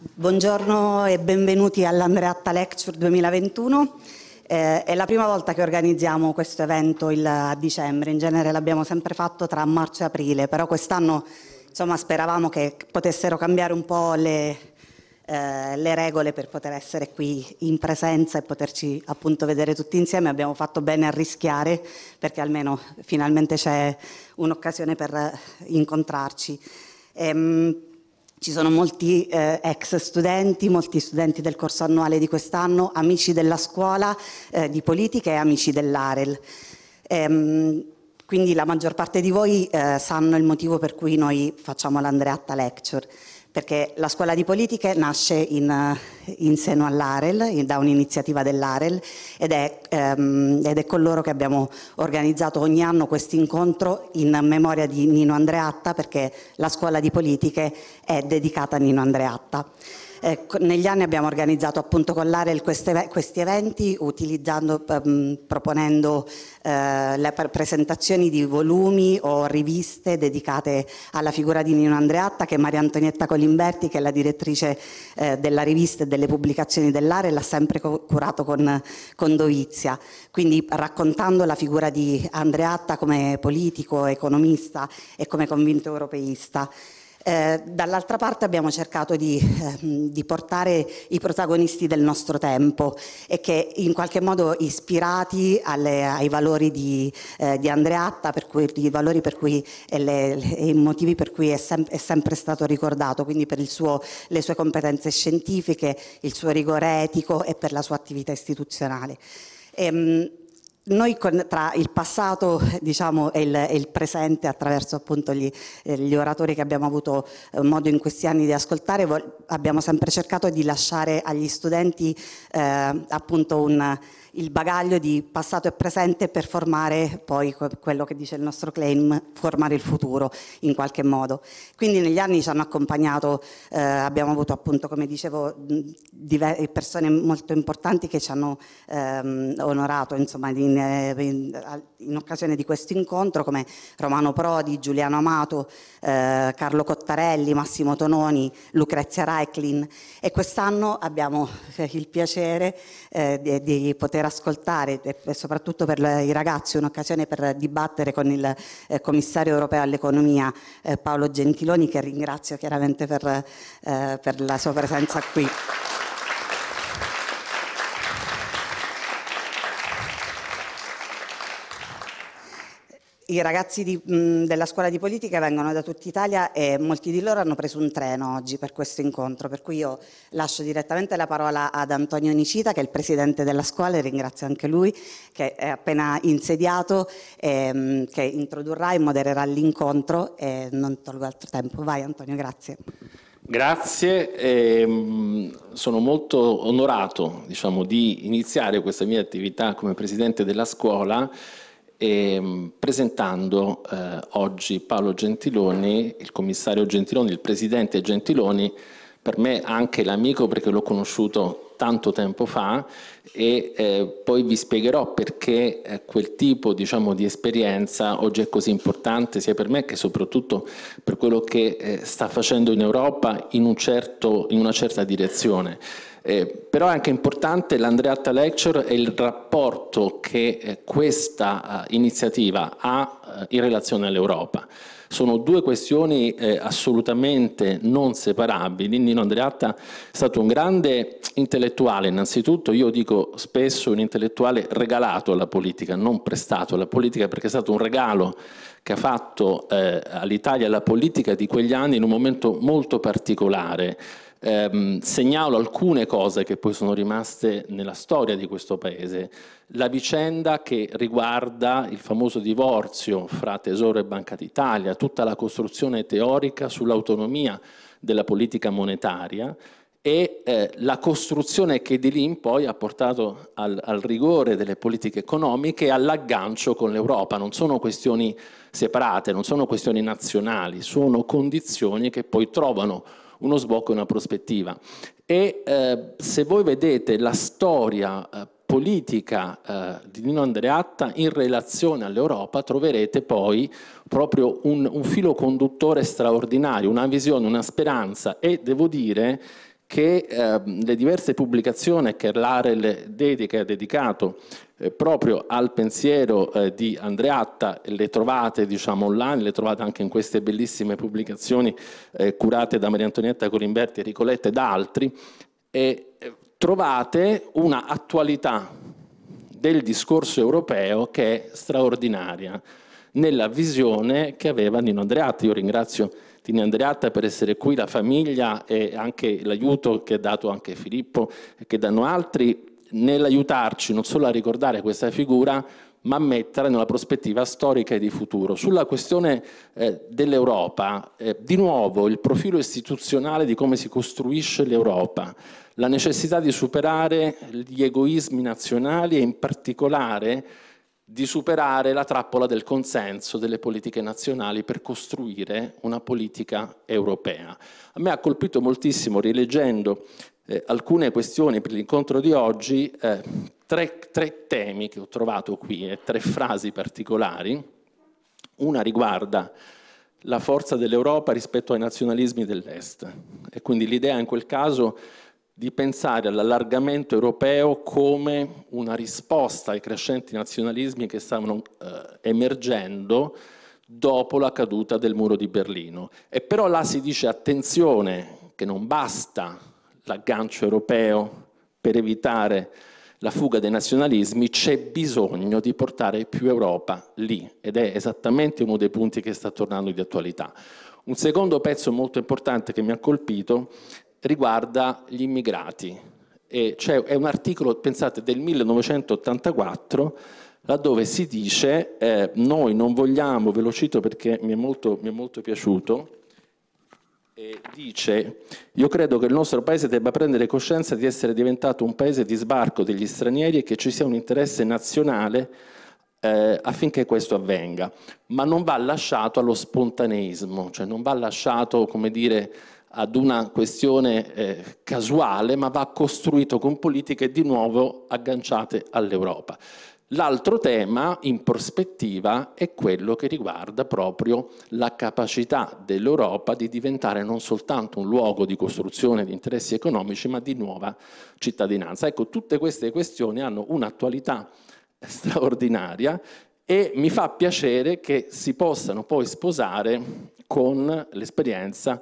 Buongiorno e benvenuti all'Andreatta Lecture 2021. Eh, è la prima volta che organizziamo questo evento il, a dicembre, in genere l'abbiamo sempre fatto tra marzo e aprile, però quest'anno insomma, speravamo che potessero cambiare un po' le, eh, le regole per poter essere qui in presenza e poterci appunto vedere tutti insieme. Abbiamo fatto bene a rischiare perché almeno finalmente c'è un'occasione per incontrarci. Ehm, ci sono molti eh, ex studenti, molti studenti del corso annuale di quest'anno, amici della scuola eh, di politica e amici dell'AREL. Ehm, quindi la maggior parte di voi eh, sanno il motivo per cui noi facciamo l'Andreatta Lecture perché la scuola di politiche nasce in, eh, in seno all'Arel, da un'iniziativa dell'Arel ed è, ehm, ed è, con loro che abbiamo organizzato ogni anno questo incontro in memoria di Nino Andreatta perché la scuola di politiche è dedicata a Nino Andreatta. Eh, negli anni abbiamo organizzato appunto con l'AREL questi eventi ehm, proponendo eh, le presentazioni di volumi o riviste dedicate alla figura di Nino Andreatta che Maria Antonietta Colimberti che è la direttrice eh, della rivista e delle pubblicazioni dell'AREL l'ha sempre curato con, con dovizia. Quindi raccontando la figura di Andreatta come politico, economista e come convinto europeista. Eh, dall'altra parte abbiamo cercato di, eh, di, portare i protagonisti del nostro tempo e che in qualche modo ispirati alle, ai valori di, eh, di Andreatta, per cui, i valori per cui, e, le, e, i motivi per cui è, sem è sempre stato ricordato, quindi per suo, le sue competenze scientifiche, il suo rigore etico e per la sua attività istituzionale. Ehm, noi con, tra il passato diciamo, e, il, e, il, presente, attraverso appunto gli, eh, gli oratori che abbiamo avuto eh, modo in questi anni di ascoltare, abbiamo sempre cercato di lasciare agli studenti eh, appunto un, il bagaglio di passato e presente per formare poi quello che dice il nostro claim, formare il futuro in qualche modo. Quindi negli anni ci hanno accompagnato, eh, abbiamo avuto appunto come dicevo persone molto importanti che ci hanno ehm, onorato insomma, in, eh, in, in, occasione di questo incontro come Romano Prodi, Giuliano Amato, eh, Carlo Cottarelli, Massimo Tononi, Lucrezia Reiklin e quest'anno abbiamo eh, il piacere eh, di, di poter poter ascoltare e soprattutto per i ragazzi un'occasione per dibattere con il eh, commissario europeo all'economia eh, Paolo Gentiloni che ringrazio chiaramente per, eh, per la sua presenza qui. I ragazzi di, della scuola di politica vengono da tutta Italia e molti di loro hanno preso un treno oggi per questo incontro, per cui io lascio direttamente la parola ad Antonio Nicita, che è il presidente della scuola, e ringrazio anche lui, che è appena insediato, e, che introdurrà e modererà l'incontro e non tolgo altro tempo. Vai Antonio, grazie. Grazie, ehm, sono molto onorato diciamo, di iniziare questa mia attività come presidente della scuola e ehm, presentando eh, oggi Paolo Gentiloni, il commissario Gentiloni, il presidente Gentiloni, per me anche l'amico perché l'ho conosciuto tanto tempo fa e eh, poi vi spiegherò perché eh, quel tipo diciamo, di esperienza oggi è così importante sia per me che soprattutto per quello che eh, sta facendo in Europa in, un certo, in una certa direzione. Eh, però è anche importante l'Andreatta Lecture e il rapporto che eh, questa eh, iniziativa ha in relazione all'Europa sono due questioni eh, assolutamente non separabili. Nino Andreatta è stato un grande intellettuale, innanzitutto io dico spesso un intellettuale regalato alla politica, non prestato alla politica, perché è stato un regalo che ha fatto eh, all'Italia la politica di quegli anni in un momento molto particolare ehm, segnalo alcune cose che poi sono rimaste nella storia di questo paese. La vicenda che riguarda il famoso divorzio fra Tesoro e Banca d'Italia, tutta la costruzione teorica sull'autonomia della politica monetaria e eh, la costruzione che di lì in poi ha portato al, al rigore delle politiche economiche e all'aggancio con l'Europa. Non sono questioni separate, non sono questioni nazionali, sono condizioni che poi trovano uno sbocco e una prospettiva. E eh, se voi vedete la storia eh, politica eh, di Nino Andreatta in relazione all'Europa troverete poi proprio un, un filo conduttore straordinario, una visione, una speranza e devo dire che eh, le diverse pubblicazioni che l'Arel dedica e ha dedicato eh, proprio al pensiero eh, di Andreatta le trovate diciamo, online, le trovate anche in queste bellissime pubblicazioni eh, curate da Maria Antonietta Corimberti Ricolette e da altri, e eh, trovate una attualità del discorso europeo che è straordinaria nella visione che aveva Nino Andreatti. Io ringrazio Tini Andreatta per essere qui, la famiglia e anche l'aiuto che ha dato anche Filippo e che danno altri nell'aiutarci non solo a ricordare questa figura, ma a mettere nella prospettiva storica e di futuro. Sulla questione eh, dell'Europa, eh, di nuovo il profilo istituzionale di come si costruisce l'Europa, la necessità di superare gli egoismi nazionali e in particolare di superare la trappola del consenso delle politiche nazionali per costruire una politica europea. A me ha colpito moltissimo, rileggendo eh, alcune questioni per l'incontro di oggi, eh, tre, tre temi che ho trovato qui e eh, tre frasi particolari. Una riguarda la forza dell'Europa rispetto ai nazionalismi dell'Est e quindi l'idea in quel caso di pensare all'allargamento europeo come una risposta ai crescenti nazionalismi che stavano eh, emergendo dopo la caduta del muro di Berlino. E però là si dice attenzione che non basta l'aggancio europeo per evitare la fuga dei nazionalismi, c'è bisogno di portare più Europa lì ed è esattamente uno dei punti che sta tornando di attualità. Un secondo pezzo molto importante che mi ha colpito riguarda gli immigrati. Cioè, è un articolo, pensate, del 1984 laddove si dice eh, noi non vogliamo, ve lo cito perché mi è molto, mi è molto piaciuto, eh, dice io credo che il nostro paese debba prendere coscienza di essere diventato un paese di sbarco degli stranieri e che ci sia un interesse nazionale eh, affinché questo avvenga, ma non va lasciato allo spontaneismo, cioè non va lasciato, come dire, ad una questione eh, casuale, ma va costruito con politiche di nuovo agganciate all'Europa. L'altro tema in prospettiva è quello che riguarda proprio la capacità dell'Europa di diventare non soltanto un luogo di costruzione di interessi economici, ma di nuova cittadinanza. Ecco, tutte queste questioni hanno un'attualità straordinaria e mi fa piacere che si possano poi sposare con l'esperienza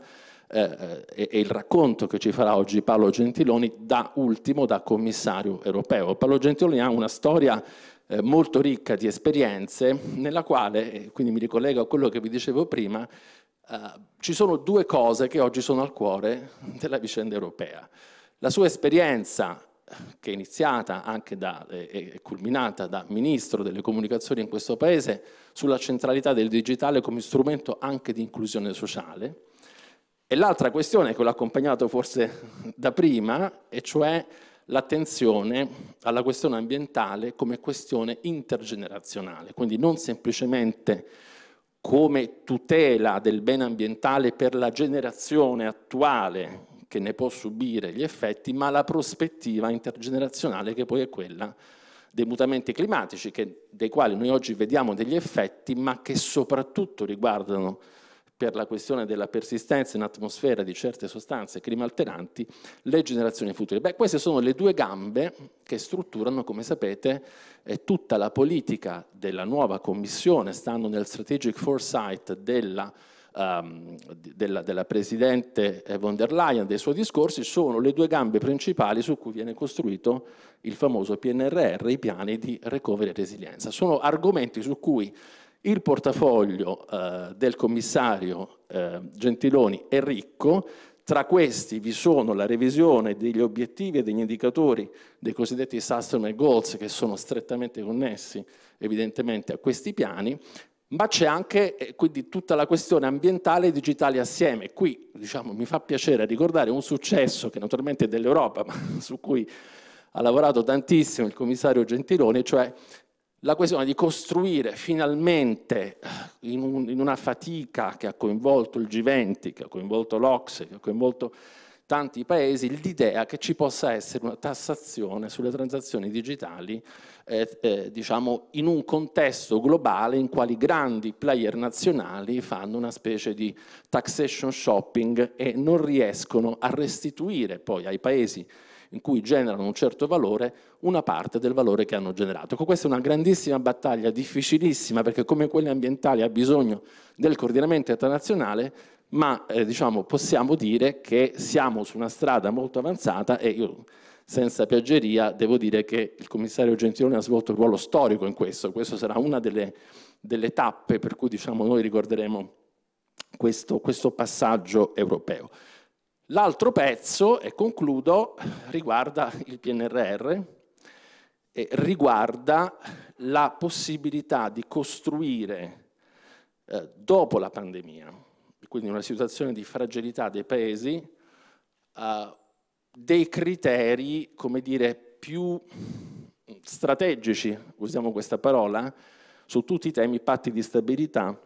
eh, eh, e, e, il racconto che ci farà oggi Paolo Gentiloni da ultimo, da commissario europeo. Paolo Gentiloni ha una storia eh, molto ricca di esperienze nella quale, quindi mi ricollego a quello che vi dicevo prima, eh, ci sono due cose che oggi sono al cuore della vicenda europea. La sua esperienza che è iniziata anche da, e culminata da ministro delle comunicazioni in questo paese sulla centralità del digitale come strumento anche di inclusione sociale e l'altra questione che l'ho accompagnato forse da prima, e cioè l'attenzione alla questione ambientale come questione intergenerazionale, quindi non semplicemente come tutela del bene ambientale per la generazione attuale che ne può subire gli effetti, ma la prospettiva intergenerazionale che poi è quella dei mutamenti climatici, che, dei quali noi oggi vediamo degli effetti, ma che soprattutto riguardano per la questione della persistenza in atmosfera di certe sostanze climalteranti le generazioni future. Beh, queste sono le due gambe che strutturano, come sapete, tutta la politica della nuova Commissione, stando nel strategic foresight della, um, della, della Presidente von der Leyen, dei suoi discorsi, sono le due gambe principali su cui viene costruito il famoso PNRR, i piani di recovery e resilienza. Sono argomenti su cui il portafoglio eh, del commissario eh, Gentiloni è ricco, tra questi vi sono la revisione degli obiettivi e degli indicatori dei cosiddetti sustainable goals che sono strettamente connessi evidentemente a questi piani, ma c'è anche eh, quindi tutta la questione ambientale e digitale assieme. Qui diciamo, mi fa piacere ricordare un successo che naturalmente è dell'Europa, ma su cui ha lavorato tantissimo il commissario Gentiloni, cioè la questione di costruire finalmente eh, in, un, in, una fatica che ha coinvolto il G20, che ha coinvolto l'Ocse, che ha coinvolto tanti paesi, l'idea che ci possa essere una tassazione sulle transazioni digitali eh, eh, diciamo, in un contesto globale in quali grandi player nazionali fanno una specie di taxation shopping e non riescono a restituire poi ai paesi in cui generano un certo valore, una parte del valore che hanno generato. Ecco, questa è una grandissima battaglia, difficilissima, perché come quelle ambientali ha bisogno del coordinamento internazionale, ma eh, diciamo, possiamo dire che siamo su una strada molto avanzata e io senza piaggeria devo dire che il commissario Gentiloni ha svolto un ruolo storico in questo, questa sarà una delle, delle, tappe per cui diciamo, noi ricorderemo questo, questo passaggio europeo. L'altro pezzo, e concludo, riguarda il PNRR e riguarda la possibilità di costruire eh, dopo la pandemia, quindi una situazione di fragilità dei paesi, eh, dei criteri, come dire, più strategici, usiamo questa parola, su tutti i temi patti di stabilità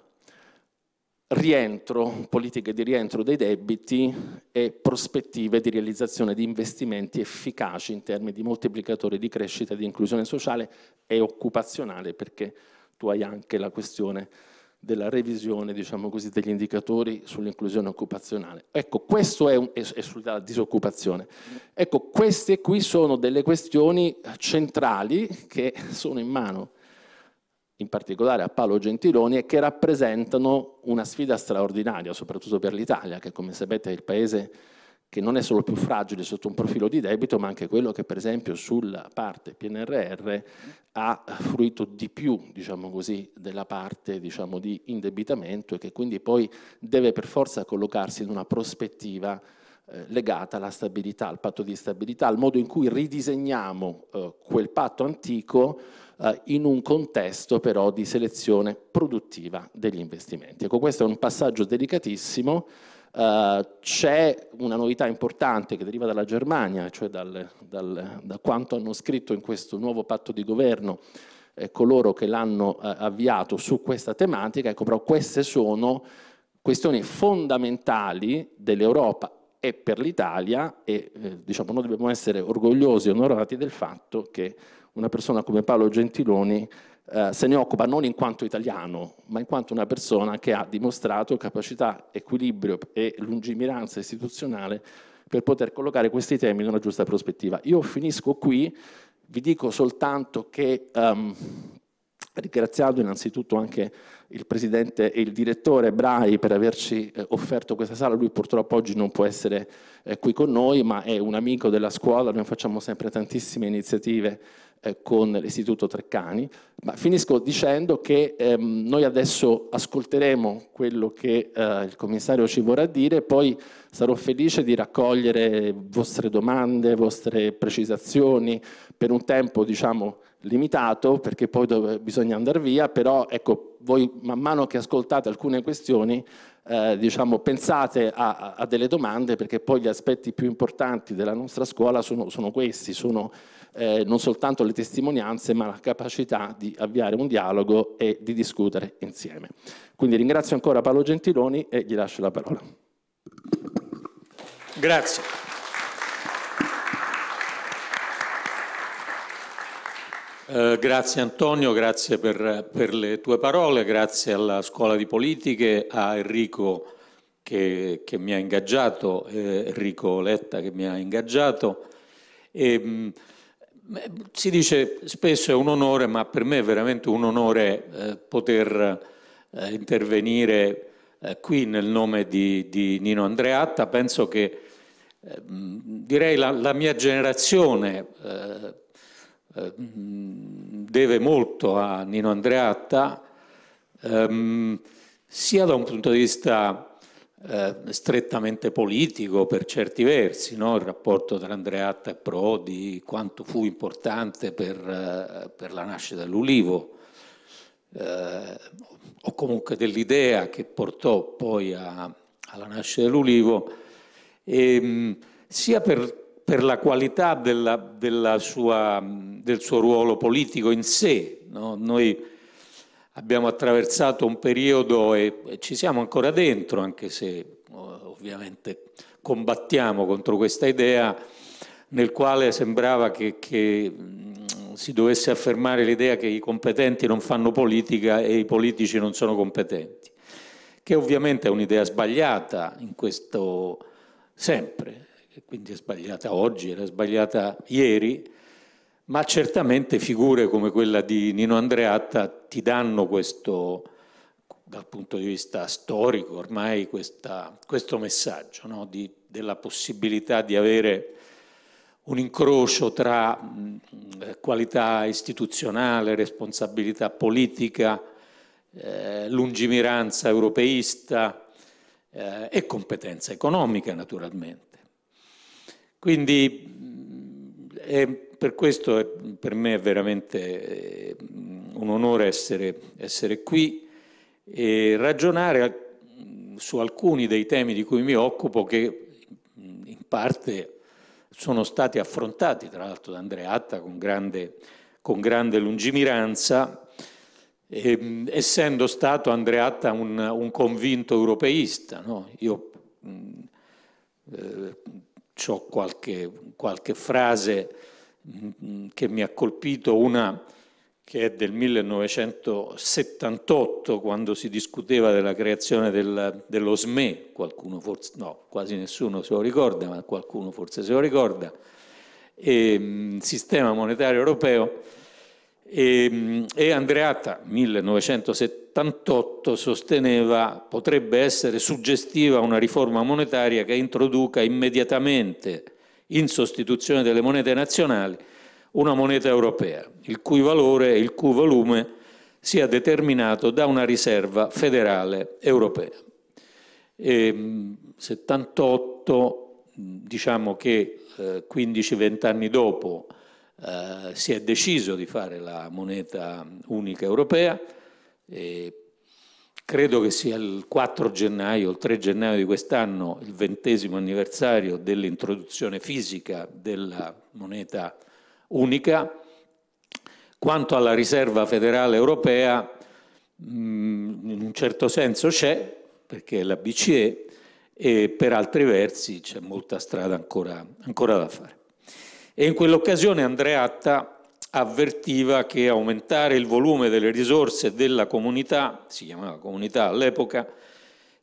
rientro, politiche di rientro dei debiti e prospettive di realizzazione di investimenti efficaci in termini di moltiplicatore di crescita, di inclusione sociale e occupazionale, perché tu hai anche la questione della revisione diciamo così, degli indicatori sull'inclusione occupazionale. Ecco, questo è, un, e sulla disoccupazione. Ecco, queste qui sono delle questioni centrali che sono in mano in particolare a Paolo Gentiloni, e che rappresentano una sfida straordinaria, soprattutto per l'Italia, che come sapete è il paese che non è solo più fragile sotto un profilo di debito, ma anche quello che per esempio sulla parte PNRR ha fruito di più, diciamo così, della parte diciamo, di indebitamento e che quindi poi deve per forza collocarsi in una prospettiva eh, legata alla stabilità, al patto di stabilità, al modo in cui ridisegniamo eh, quel patto antico eh, in un contesto però di selezione produttiva degli investimenti. Ecco, questo è un passaggio delicatissimo. Uh, c'è una novità importante che deriva dalla Germania, cioè dal, dal, da quanto hanno scritto in questo nuovo patto di governo eh, coloro che l'hanno eh, avviato su questa tematica, ecco però queste sono questioni fondamentali dell'Europa è per l'Italia e eh, diciamo, noi dobbiamo essere orgogliosi e onorati del fatto che una persona come Paolo Gentiloni eh, se ne occupa non in quanto italiano, ma in quanto una persona che ha dimostrato capacità, equilibrio e lungimiranza istituzionale per poter collocare questi temi in una giusta prospettiva. Io finisco qui, vi dico soltanto che um, ringraziato innanzitutto anche il presidente e il direttore Brai per averci eh, offerto questa sala, lui purtroppo oggi non può essere eh, qui con noi, ma è un amico della scuola, noi facciamo sempre tantissime iniziative eh, con l'Istituto Treccani, ma finisco dicendo che ehm, noi adesso ascolteremo quello che eh, il commissario ci vorrà dire, poi sarò felice di raccogliere vostre domande, vostre precisazioni per un tempo diciamo limitato perché poi dove, bisogna andare via, però ecco, voi man mano che ascoltate alcune questioni eh, diciamo, pensate a, a, delle domande perché poi gli aspetti più importanti della nostra scuola sono, sono questi, sono eh, non soltanto le testimonianze ma la capacità di avviare un dialogo e di discutere insieme. Quindi ringrazio ancora Paolo Gentiloni e gli lascio la parola. Grazie. Eh, grazie Antonio, grazie per, per le tue parole, grazie alla Scuola di Politiche, a Enrico che, che, mi ha ingaggiato, eh, Enrico Letta che mi ha ingaggiato. E, ehm, mh, si dice spesso è un onore, ma per me è veramente un onore eh, poter eh, intervenire eh, qui nel nome di, di, Nino Andreatta. Penso che eh, direi la, la, mia generazione eh, eh, deve molto a Nino Andreatta, ehm, sia da un punto di vista eh, strettamente politico per certi versi, no? il rapporto tra Andreatta e Prodi, quanto fu importante per, eh, per la nascita dell'Ulivo, eh, o comunque dell'idea che portò poi a, alla nascita dell'Ulivo, ehm, sia per, per, la qualità della, della sua, del suo ruolo politico in sé. No? Noi, abbiamo attraversato un periodo e ci siamo ancora dentro, anche se ovviamente combattiamo contro questa idea, nel quale sembrava che, che mm, si dovesse affermare l'idea che i competenti non fanno politica e i politici non sono competenti, che ovviamente è un'idea sbagliata in questo sempre, quindi è sbagliata oggi, era sbagliata ieri, ma certamente figure come quella di Nino Andreatta ti danno questo, dal punto di vista storico ormai, questa, questo messaggio no? di, della possibilità di avere un incrocio tra eh, qualità istituzionale, responsabilità politica, eh, lungimiranza europeista eh, e competenza economica naturalmente. Quindi è per questo è, per me è veramente eh, un onore essere, essere qui e ragionare su alcuni dei temi di cui mi occupo che in parte sono stati affrontati tra l'altro da Andreatta con grande, con grande lungimiranza, e, ehm, essendo stato Andreatta un, un convinto europeista. No? Io mh, eh, ho qualche, qualche frase Mm, che mi ha colpito, una che è del 1978, quando si discuteva della creazione del, dello SME, qualcuno forse, no, quasi nessuno se lo ricorda, ma qualcuno forse se lo ricorda, e, mm, Sistema Monetario Europeo, e, mm, e Andreatta, 1978, sosteneva potrebbe essere suggestiva una riforma monetaria che introduca immediatamente in sostituzione delle monete nazionali, una moneta europea, il cui valore e il cui volume sia determinato da una riserva federale europea. E, 78, diciamo che eh, 15-20 anni dopo eh, si è deciso di fare la moneta unica europea, e credo che sia il 4 gennaio, il 3 gennaio di quest'anno, il ventesimo anniversario dell'introduzione fisica della moneta unica. Quanto alla riserva federale europea, mm, in un certo senso c'è, perché è la BCE, e per altri versi c'è molta strada ancora, ancora da fare. E in quell'occasione Atta avvertiva che aumentare il volume delle risorse della comunità, si chiamava comunità all'epoca,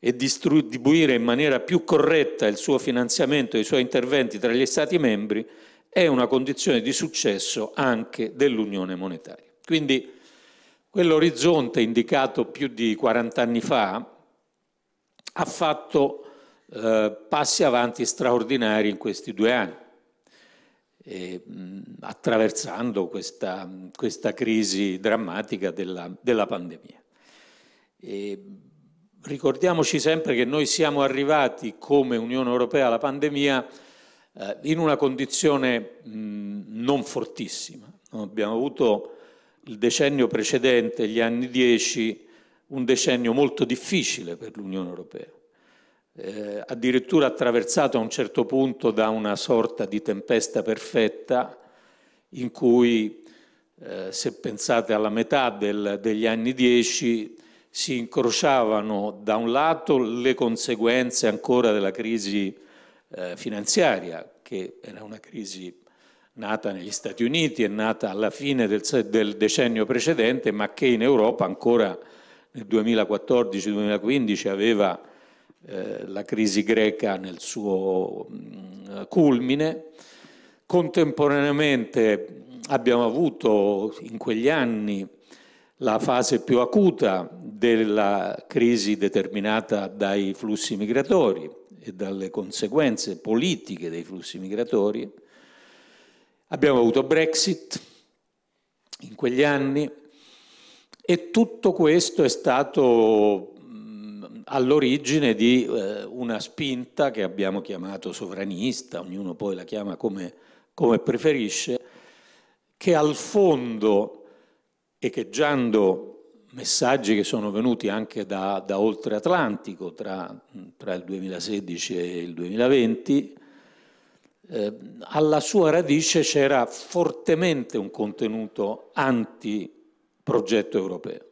e distribuire in maniera più corretta il suo finanziamento e i suoi interventi tra gli Stati membri è una condizione di successo anche dell'Unione monetaria. Quindi quell'orizzonte indicato più di 40 anni fa ha fatto eh, passi avanti straordinari in questi due anni eh, attraversando questa, questa, crisi drammatica della, della pandemia. E ricordiamoci sempre che noi siamo arrivati come Unione Europea alla pandemia eh, in una condizione mh, non fortissima. No? Abbiamo avuto il decennio precedente, gli anni 10, un decennio molto difficile per l'Unione Europea eh, addirittura attraversato a un certo punto da una sorta di tempesta perfetta in cui, eh, se pensate alla metà del, degli anni 10, si incrociavano da un lato le conseguenze ancora della crisi eh, finanziaria, che era una crisi nata negli Stati Uniti e nata alla fine del, del decennio precedente, ma che in Europa ancora nel 2014-2015 aveva eh, la crisi greca nel suo mm, culmine. Contemporaneamente abbiamo avuto in quegli anni la fase più acuta della crisi determinata dai flussi migratori e dalle conseguenze politiche dei flussi migratori. Abbiamo avuto Brexit in quegli anni e tutto questo è stato all'origine di eh, una spinta che abbiamo chiamato sovranista, ognuno poi la chiama come, come preferisce, che al fondo, echeggiando messaggi che sono venuti anche da, da oltre Atlantico tra, tra, il 2016 e il 2020, eh, alla sua radice c'era fortemente un contenuto anti-progetto europeo.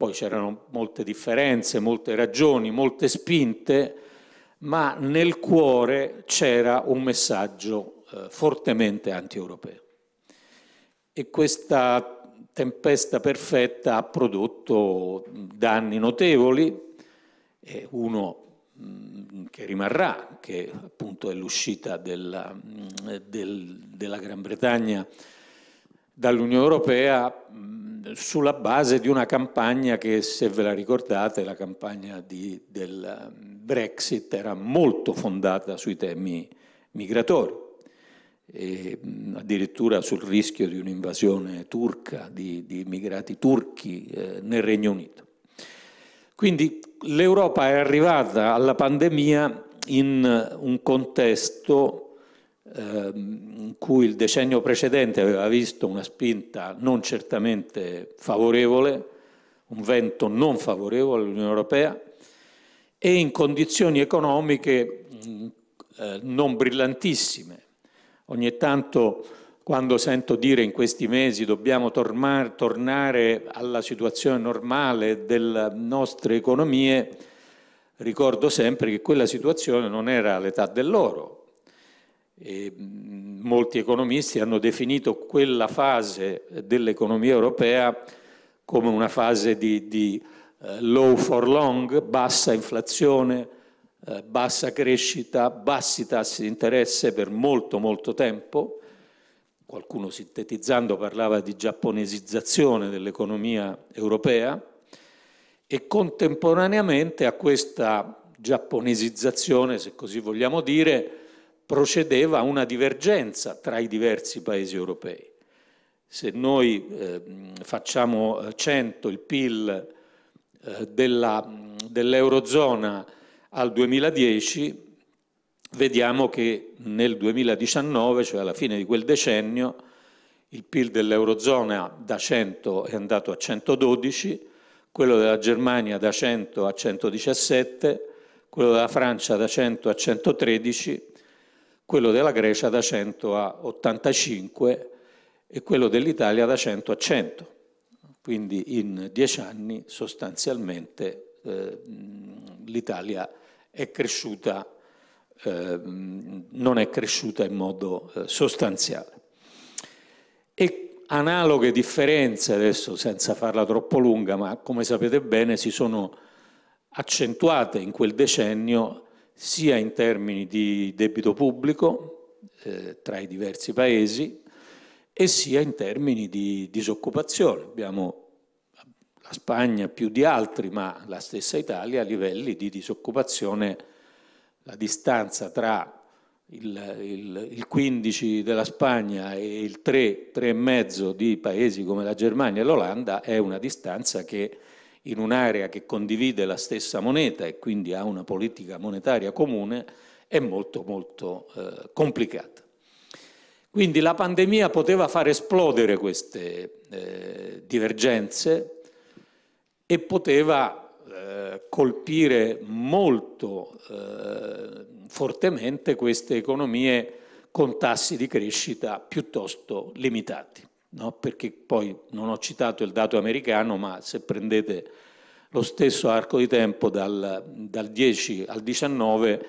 Poi c'erano molte differenze, molte ragioni, molte spinte, ma nel cuore c'era un messaggio eh, fortemente anti-europeo. E questa tempesta perfetta ha prodotto danni notevoli, e uno mm, che rimarrà, che appunto è l'uscita della, mm, del, della Gran Bretagna dall'Unione Europea mm, sulla base di una campagna che, se ve la ricordate, la campagna di, del mm, Brexit era molto fondata sui temi migratori, e, mm, addirittura sul rischio di un'invasione turca, di, di immigrati turchi eh, nel Regno Unito. Quindi l'Europa è arrivata alla pandemia in un contesto in ehm, cui il decennio precedente aveva visto una spinta non certamente favorevole, un vento non favorevole all'Unione Europea e in condizioni economiche mm, eh, non brillantissime. Ogni tanto quando sento dire in questi mesi dobbiamo tormar, tornare alla situazione normale delle nostre economie, ricordo sempre che quella situazione non era l'età dell'oro, e mm, molti economisti hanno definito quella fase dell'economia europea come una fase di, di eh, low for long, bassa inflazione, eh, bassa crescita, bassi tassi di interesse per molto molto tempo. Qualcuno sintetizzando parlava di giapponesizzazione dell'economia europea e contemporaneamente a questa giapponesizzazione, se così vogliamo dire, procedeva a una divergenza tra i diversi paesi europei. Se noi eh, facciamo 100 eh, il PIL eh, dell'Eurozona dell al 2010, vediamo che nel 2019, cioè alla fine di quel decennio, il PIL dell'Eurozona da 100 è andato a 112, quello della Germania da 100 a 117, quello della Francia da 100 a 113 quello della Grecia da 100 a 85 e quello dell'Italia da 100 a 100. Quindi in dieci anni sostanzialmente eh, l'Italia è cresciuta, eh, non è cresciuta in modo eh, sostanziale. E analoghe differenze, adesso senza farla troppo lunga, ma come sapete bene si sono accentuate in quel decennio sia in termini di debito pubblico eh, tra i diversi paesi e sia in termini di disoccupazione. Abbiamo la Spagna più di altri, ma la stessa Italia a livelli di disoccupazione, la distanza tra il, il, il 15 della Spagna e il 3, 3,5 di paesi come la Germania e l'Olanda è una distanza che in un'area che condivide la stessa moneta e quindi ha una politica monetaria comune è molto molto eh, complicata. Quindi la pandemia poteva far esplodere queste eh, divergenze e poteva eh, colpire molto eh, fortemente queste economie con tassi di crescita piuttosto limitati no? perché poi non ho citato il dato americano, ma se prendete lo stesso arco di tempo dal, dal 10 al 19,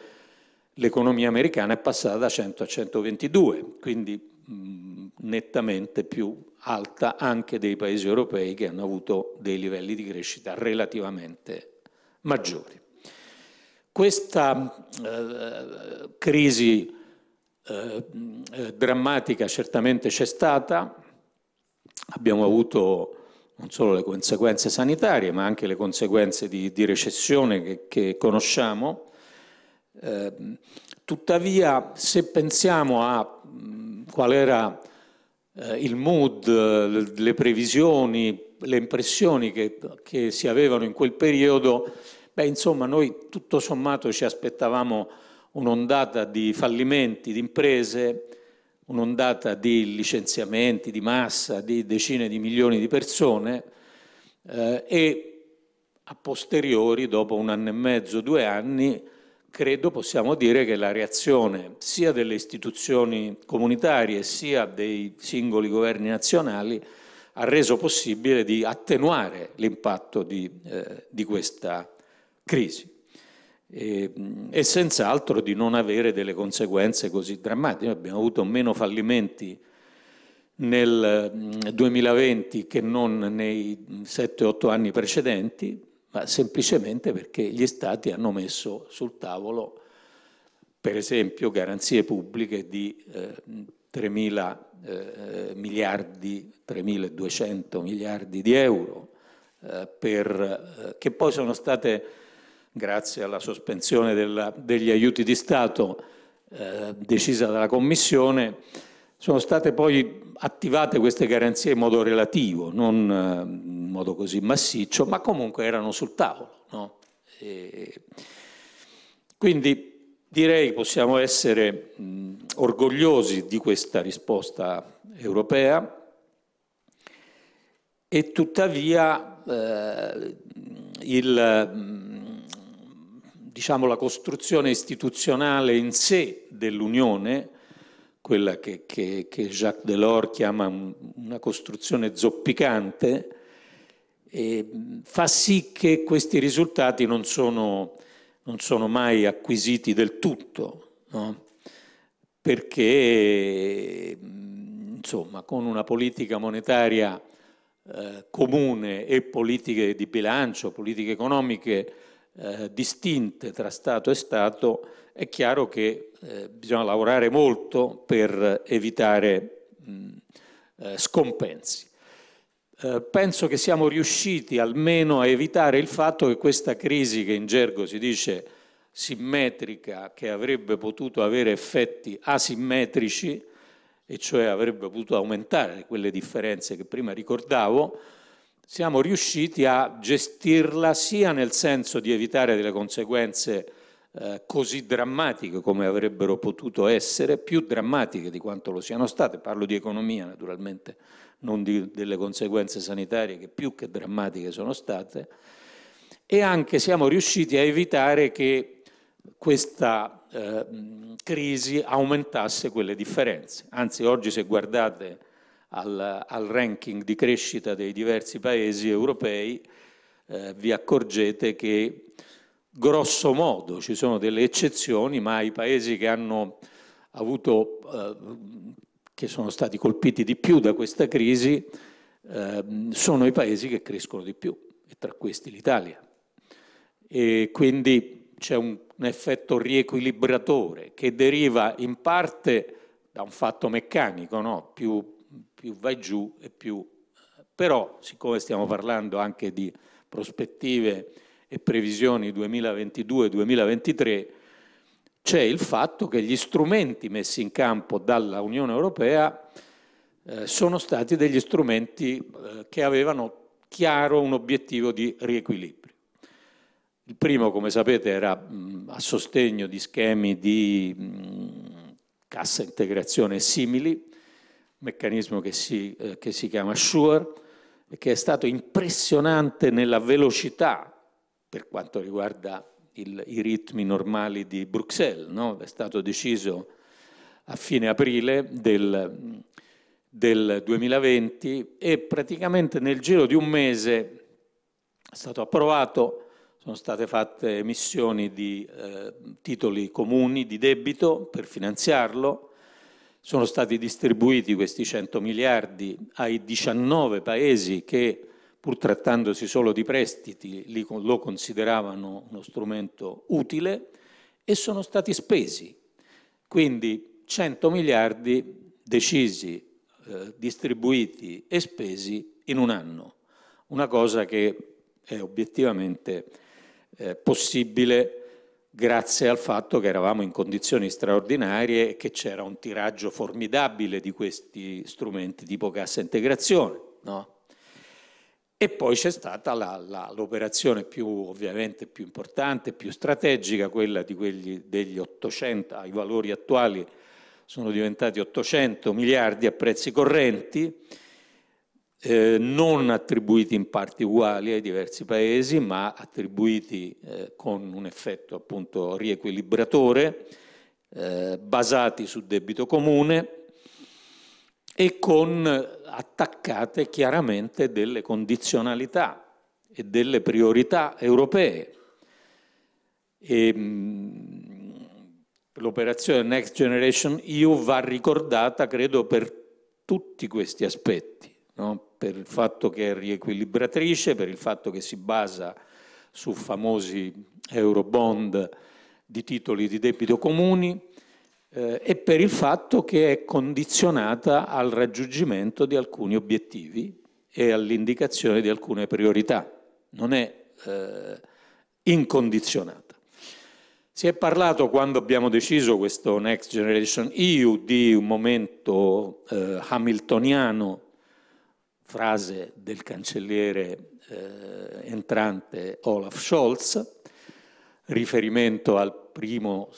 l'economia americana è passata da 100 a 122, quindi mh, nettamente più alta anche dei paesi europei che hanno avuto dei livelli di crescita relativamente maggiori. Questa eh, crisi eh, eh drammatica certamente c'è stata, abbiamo avuto non solo le conseguenze sanitarie, ma anche le conseguenze di, di recessione che, che conosciamo. Eh, tuttavia, se pensiamo a mh, qual era eh, il mood, le, le, previsioni, le impressioni che, che, si avevano in quel periodo, beh, insomma, noi tutto sommato ci aspettavamo un'ondata di fallimenti, di imprese, un'ondata di licenziamenti di massa di decine di milioni di persone eh, e a posteriori, dopo un anno e mezzo, due anni, credo possiamo dire che la reazione sia delle istituzioni comunitarie sia dei singoli governi nazionali ha reso possibile di attenuare l'impatto di, eh, di questa crisi e, e senz'altro di non avere delle conseguenze così drammatiche. abbiamo avuto meno fallimenti nel 2020 che non nei 7-8 anni precedenti, ma semplicemente perché gli Stati hanno messo sul tavolo, per esempio, garanzie pubbliche di eh, 3.000 eh, miliardi, 3.200 miliardi di euro, eh, per, eh, che poi sono state grazie alla sospensione della, degli aiuti di Stato eh, decisa dalla Commissione, sono state poi attivate queste garanzie in modo relativo, non eh, in modo così massiccio, ma comunque erano sul tavolo. No? E quindi direi che possiamo essere mh, orgogliosi di questa risposta europea e tuttavia eh, il, diciamo, la costruzione istituzionale in sé dell'Unione, quella che, che, che, Jacques Delors chiama una costruzione zoppicante, fa sì che questi risultati non sono, non sono mai acquisiti del tutto, no? perché insomma, con una politica monetaria eh, comune e politiche di bilancio, politiche economiche eh, distinte tra Stato e Stato, è chiaro che eh, bisogna lavorare molto per evitare mh, eh, scompensi. Eh, penso che siamo riusciti almeno a evitare il fatto che questa crisi che in gergo si dice simmetrica, che avrebbe potuto avere effetti asimmetrici, e cioè avrebbe potuto aumentare quelle differenze che prima ricordavo, siamo riusciti a gestirla sia nel senso di evitare delle conseguenze eh, così drammatiche come avrebbero potuto essere, più drammatiche di quanto lo siano state, parlo di economia naturalmente, non di, delle conseguenze sanitarie che più che drammatiche sono state, e anche siamo riusciti a evitare che questa eh, crisi aumentasse quelle differenze. Anzi, oggi se guardate al, al ranking di crescita dei diversi paesi europei, eh, vi accorgete che grosso modo ci sono delle eccezioni, ma i paesi che hanno avuto, eh, che sono stati colpiti di più da questa crisi, eh, sono i paesi che crescono di più, e tra questi l'Italia. E quindi c'è un, un effetto riequilibratore che deriva in parte da un fatto meccanico, no? più più vai giù e più... Però, siccome stiamo parlando anche di prospettive e previsioni 2022-2023, c'è il fatto che gli strumenti messi in campo dalla Unione Europea eh, sono stati degli strumenti eh, che avevano chiaro un obiettivo di riequilibrio. Il primo, come sapete, era mh, mm, a sostegno di schemi di mh, mm, cassa integrazione simili, meccanismo che si, eh, che si chiama SURE, che è stato impressionante nella velocità per quanto riguarda il, i ritmi normali di Bruxelles. No? È stato deciso a fine aprile del, del 2020 e praticamente nel giro di un mese è stato approvato, sono state fatte emissioni di eh, titoli comuni di debito per finanziarlo, sono stati distribuiti questi 100 miliardi ai 19 paesi che, pur trattandosi solo di prestiti, lo consideravano uno strumento utile e sono stati spesi. Quindi 100 miliardi decisi, eh, distribuiti e spesi in un anno. Una cosa che è obiettivamente eh, possibile grazie al fatto che eravamo in condizioni straordinarie e che c'era un tiraggio formidabile di questi strumenti tipo cassa integrazione. No? E poi c'è stata l'operazione più ovviamente più importante, più strategica, quella di quegli, degli 800, ai valori attuali sono diventati 800 miliardi a prezzi correnti, eh, non attribuiti in parti uguali ai diversi paesi, ma attribuiti eh, con un effetto appunto riequilibratore, eh, basati su debito comune e con attaccate chiaramente delle condizionalità e delle priorità europee. Mm, l'operazione Next Generation EU va ricordata, credo, per tutti questi aspetti no? per il fatto che è riequilibratrice, per il fatto che si basa su famosi eurobond di titoli di debito comuni eh, e per il fatto che è condizionata al raggiungimento di alcuni obiettivi e all'indicazione di alcune priorità, non è eh, incondizionata. Si è parlato quando abbiamo deciso questo Next Generation EU di un momento eh, hamiltoniano frase del cancelliere eh, entrante Olaf Scholz, riferimento al primo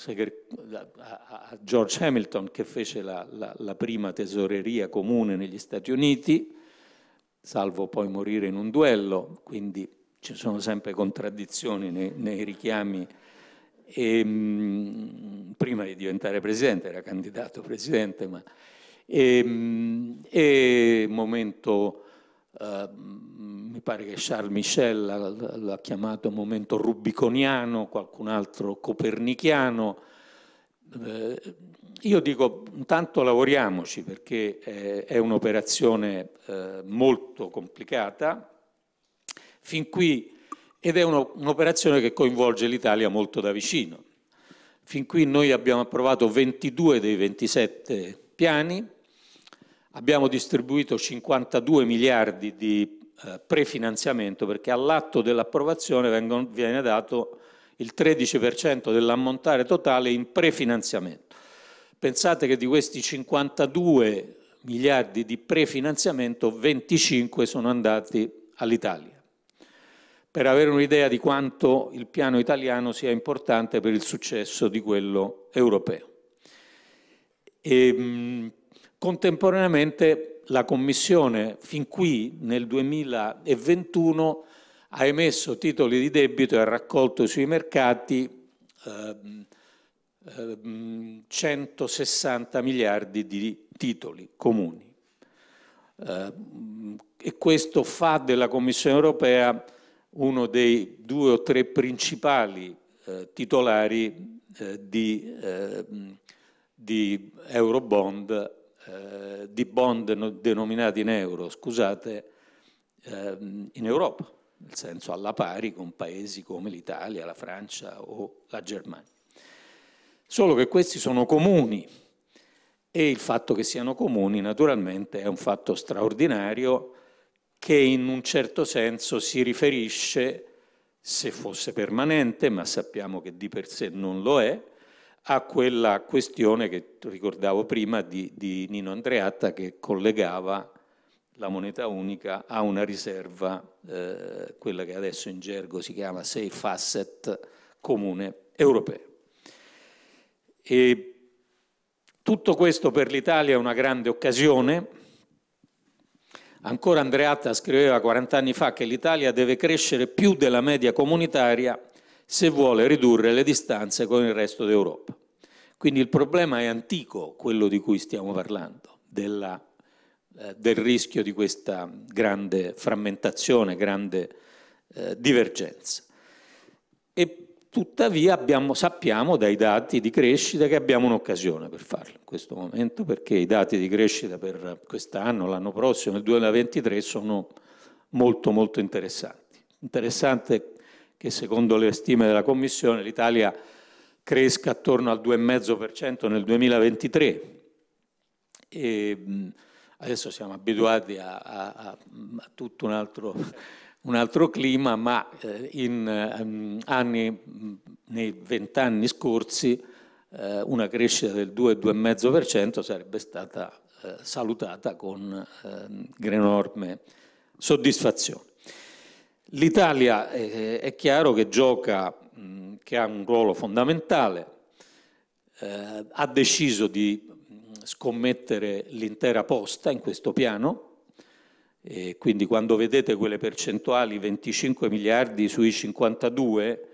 a George Hamilton che fece la, la, la, prima tesoreria comune negli Stati Uniti, salvo poi morire in un duello, quindi ci sono sempre contraddizioni nei, nei richiami. E, mh, mm, prima di diventare presidente, era candidato presidente, ma e, mm, e momento Ehm, mi pare che Charles Michel l'ha chiamato momento rubiconiano, qualcun altro copernichiano. Uh, io dico, intanto lavoriamoci perché è, è un'operazione uh, molto complicata, fin qui, ed è uno, un'operazione che coinvolge l'Italia molto da vicino. Fin qui noi abbiamo approvato 22 dei 27 piani, Abbiamo distribuito 52 miliardi di eh, prefinanziamento perché all'atto dell'approvazione viene dato il 13% dell'ammontare totale in prefinanziamento. Pensate che di questi 52 miliardi di prefinanziamento 25 sono andati all'Italia. Per avere un'idea di quanto il piano italiano sia importante per il successo di quello europeo. E, ehm, Contemporaneamente la Commissione fin qui nel 2021 ha emesso titoli di debito e ha raccolto sui mercati eh, eh, 160 miliardi di titoli comuni. Eh, e questo fa della Commissione europea uno dei due o tre principali eh, titolari eh, di, ehm, di bond eh, di bond denominati in euro, scusate, ehm, in Europa, nel senso alla pari con paesi come l'Italia, la Francia o la Germania. Solo che questi sono comuni e il fatto che siano comuni naturalmente è un fatto straordinario che in un certo senso si riferisce, se fosse permanente, ma sappiamo che di per sé non lo è, a quella questione che ricordavo prima di, di Nino Andreatta che collegava la moneta unica a una riserva, eh, quella che adesso in gergo si chiama safe asset comune europea. E tutto questo per l'Italia è una grande occasione. Ancora Andreatta scriveva 40 anni fa che l'Italia deve crescere più della media comunitaria se vuole ridurre le distanze con il resto d'Europa. Quindi il problema è antico, quello di cui stiamo parlando, della, eh, del rischio di questa grande frammentazione, grande eh, divergenza. E tuttavia abbiamo, sappiamo dai dati di crescita che abbiamo un'occasione per farlo in questo momento, perché i dati di crescita per quest'anno, l'anno prossimo, il 2023, sono molto molto interessanti. Interessante che secondo le stime della Commissione l'Italia cresca attorno al 2,5% nel 2023. E adesso siamo abituati a, a, a tutto un altro, un altro, clima, ma eh, in anni, nei vent'anni scorsi eh, una crescita del 2-2,5% sarebbe stata eh, salutata con eh, enorme soddisfazione. L'Italia eh, è, chiaro che gioca, che ha un ruolo fondamentale, eh, ha deciso di scommettere l'intera posta in questo piano, e quindi quando vedete quelle percentuali 25 miliardi sui 52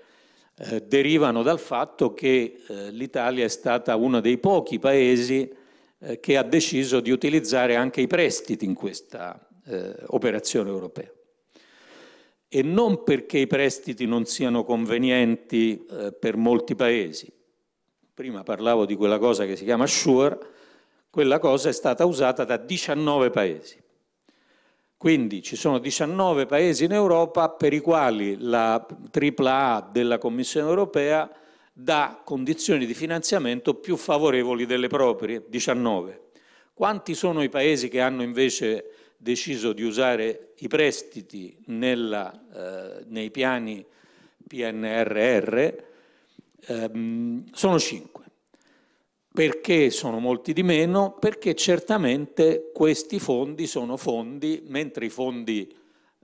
eh, derivano dal fatto che eh, l'Italia è stata uno dei pochi paesi eh, che ha deciso di utilizzare anche i prestiti in questa eh, operazione europea e non perché i prestiti non siano convenienti eh, per molti paesi. Prima parlavo di quella cosa che si chiama Sure, quella cosa è stata usata da 19 paesi. Quindi ci sono 19 paesi in Europa per i quali la AAA della Commissione europea dà condizioni di finanziamento più favorevoli delle proprie, 19. Quanti sono i paesi che hanno invece deciso di usare i prestiti nella, eh, nei piani PNRR ehm, sono cinque. Perché sono molti di meno? Perché certamente questi fondi sono fondi, mentre i fondi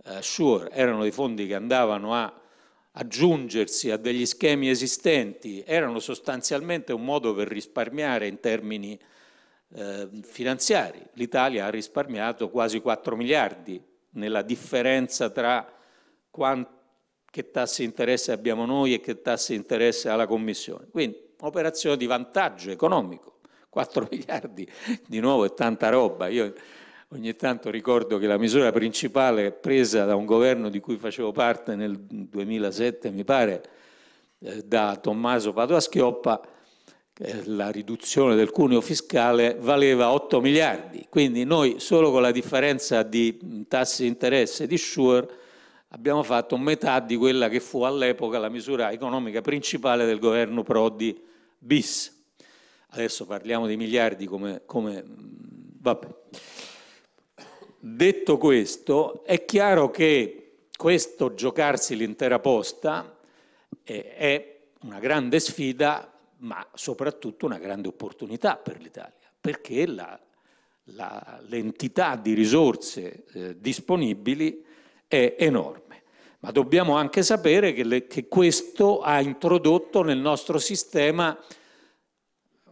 eh, SURE erano dei fondi che andavano a aggiungersi a degli schemi esistenti, erano sostanzialmente un modo per risparmiare in termini eh, finanziari. L'Italia ha risparmiato quasi 4 miliardi nella differenza tra quanti, che tasse di interesse abbiamo noi e che tasse di interesse ha la Commissione. Quindi operazione di vantaggio economico, 4 miliardi di nuovo è tanta roba. Io ogni tanto ricordo che la misura principale presa da un governo di cui facevo parte nel 2007, mi pare, eh, da Tommaso Padoa Schioppa, eh, la riduzione del cuneo fiscale valeva 8 miliardi, quindi noi solo con la differenza di tassi di interesse di Sure abbiamo fatto metà di quella che fu all'epoca la misura economica principale del governo Prodi bis. Adesso parliamo di miliardi come... come vabbè. Detto questo, è chiaro che questo giocarsi l'intera posta eh, è una grande sfida ma soprattutto una grande opportunità per l'Italia, perché l'entità di risorse eh, disponibili è enorme. Ma dobbiamo anche sapere che, le, che questo ha introdotto nel nostro sistema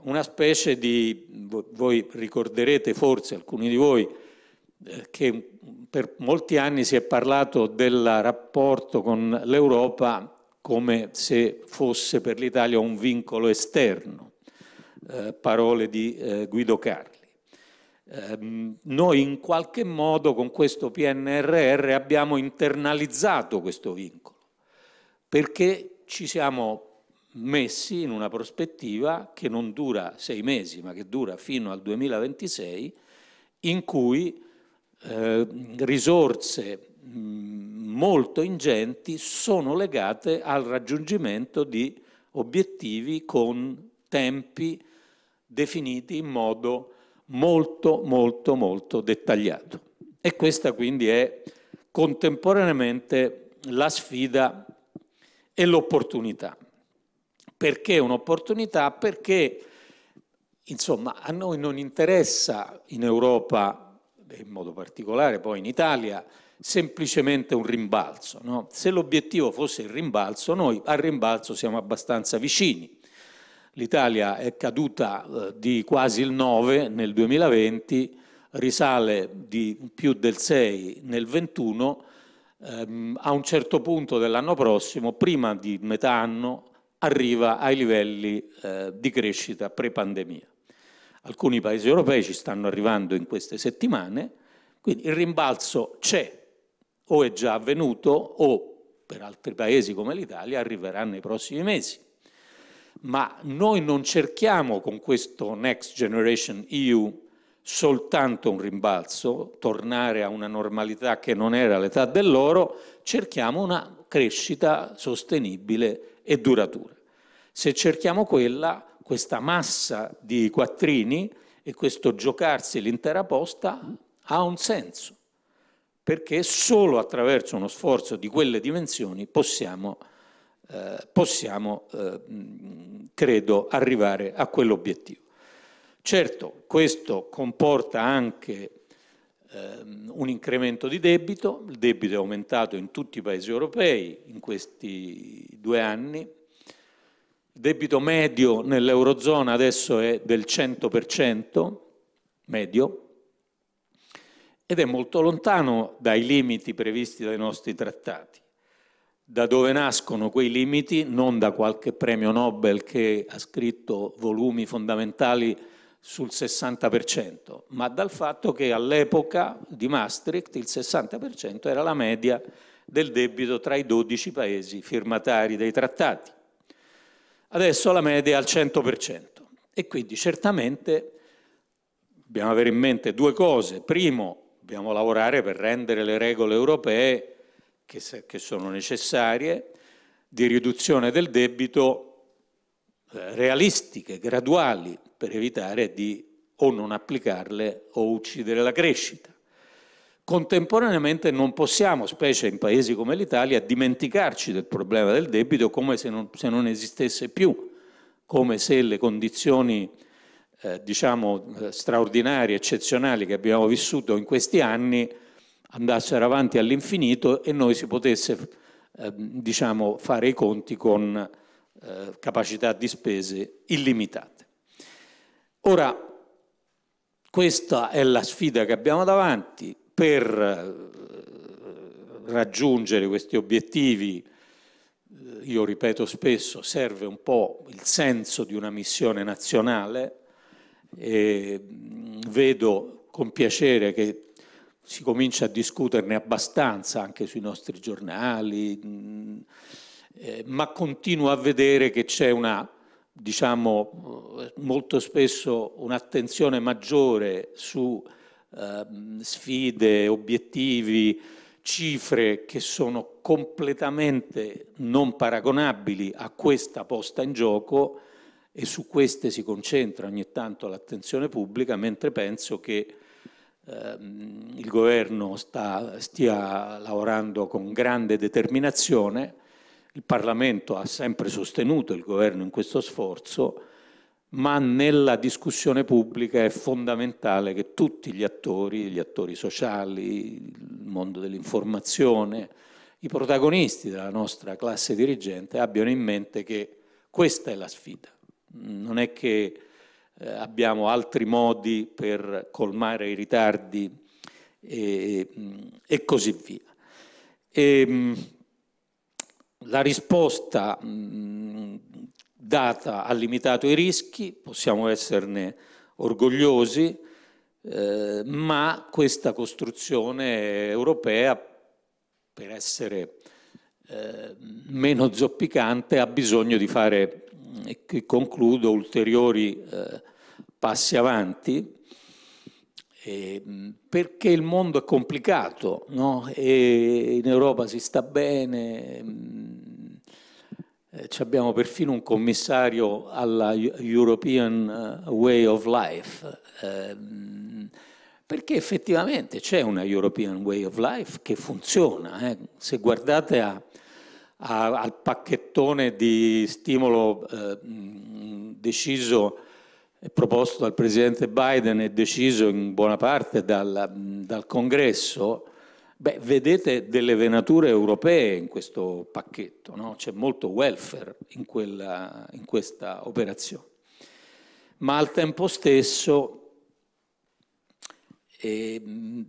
una specie di, voi ricorderete forse alcuni di voi, eh, che per molti anni si è parlato del rapporto con l'Europa come se fosse per l'Italia un vincolo esterno, eh, parole di eh, Guido Carli. Eh, noi in qualche modo con questo PNRR abbiamo internalizzato questo vincolo, perché ci siamo messi in una prospettiva che non dura sei mesi, ma che dura fino al 2026, in cui eh, risorse molto ingenti sono legate al raggiungimento di obiettivi con tempi definiti in modo molto molto molto dettagliato. E questa quindi è contemporaneamente la sfida e l'opportunità. Perché un'opportunità? Perché insomma a noi non interessa in Europa, in modo particolare poi in Italia, semplicemente un rimbalzo. No? Se l'obiettivo fosse il rimbalzo, noi al rimbalzo siamo abbastanza vicini. L'Italia è caduta eh, di quasi il 9 nel 2020, risale di più del 6 nel 21, ehm, a un certo punto dell'anno prossimo, prima di metà anno, arriva ai livelli eh, di crescita pre-pandemia. Alcuni paesi europei ci stanno arrivando in queste settimane, quindi il rimbalzo c'è, o è già avvenuto o per altri paesi come l'Italia arriverà nei prossimi mesi. Ma noi non cerchiamo con questo Next Generation EU soltanto un rimbalzo, tornare a una normalità che non era l'età dell'oro, cerchiamo una crescita sostenibile e duratura. Se cerchiamo quella, questa massa di quattrini e questo giocarsi l'intera posta ha un senso perché solo attraverso uno sforzo di quelle dimensioni possiamo, eh, possiamo eh, credo, arrivare a quell'obiettivo. Certo, questo comporta anche eh, un incremento di debito, il debito è aumentato in tutti i paesi europei in questi due anni, il debito medio nell'Eurozona adesso è del 100%, medio, ed è molto lontano dai limiti previsti dai nostri trattati. Da dove nascono quei limiti? Non da qualche premio Nobel che ha scritto volumi fondamentali sul 60%, ma dal fatto che all'epoca di Maastricht il 60% era la media del debito tra i 12 paesi firmatari dei trattati. Adesso la media è al 100% e quindi certamente dobbiamo avere in mente due cose. Primo, dobbiamo lavorare per rendere le regole europee che, che sono necessarie di riduzione del debito eh, realistiche, graduali, per evitare di o non applicarle o uccidere la crescita. Contemporaneamente non possiamo, specie in paesi come l'Italia, dimenticarci del problema del debito come se non, se non esistesse più, come se le condizioni eh, diciamo, eh, straordinarie, eccezionali che abbiamo vissuto in questi anni andassero avanti all'infinito e noi si potesse eh, diciamo, fare i conti con capacità di spese illimitate. Ora, questa è la sfida che abbiamo davanti per raggiungere questi obiettivi io ripeto spesso, serve un po' il senso di una missione nazionale, e mm, vedo con piacere che si comincia a discuterne abbastanza anche sui nostri giornali, mm, eh, ma continuo a vedere che c'è una, diciamo, eh, molto spesso un'attenzione maggiore su ehm, sfide, obiettivi, cifre che sono completamente non paragonabili a questa posta in gioco e su queste si concentra ogni tanto l'attenzione pubblica, mentre penso che ehm, il governo sta, stia lavorando con grande determinazione, il Parlamento ha sempre sostenuto il governo in questo sforzo, ma nella discussione pubblica è fondamentale che tutti gli attori, gli attori sociali, il mondo dell'informazione, i protagonisti della nostra classe dirigente abbiano in mente che questa è la sfida non è che eh, abbiamo altri modi per colmare i ritardi e, e così via. E, ehm, la risposta mh, data ha limitato i rischi, possiamo esserne orgogliosi, eh, ma questa costruzione europea, per essere eh, meno zoppicante, ha bisogno di fare e qui concludo ulteriori eh, passi avanti, eh, perché il mondo è complicato, no? e in Europa si sta bene, mm, eh, abbiamo perfino un commissario alla European eh, Way of Life, ehm, perché effettivamente c'è una European Way of Life che funziona. Eh. Se guardate a a, al pacchettone di stimolo eh, deciso e proposto dal presidente Biden e deciso in buona parte dal, dal congresso, beh, vedete delle venature europee in questo pacchetto, no? c'è molto welfare in, quella, in questa operazione. Ma al tempo stesso e ehm,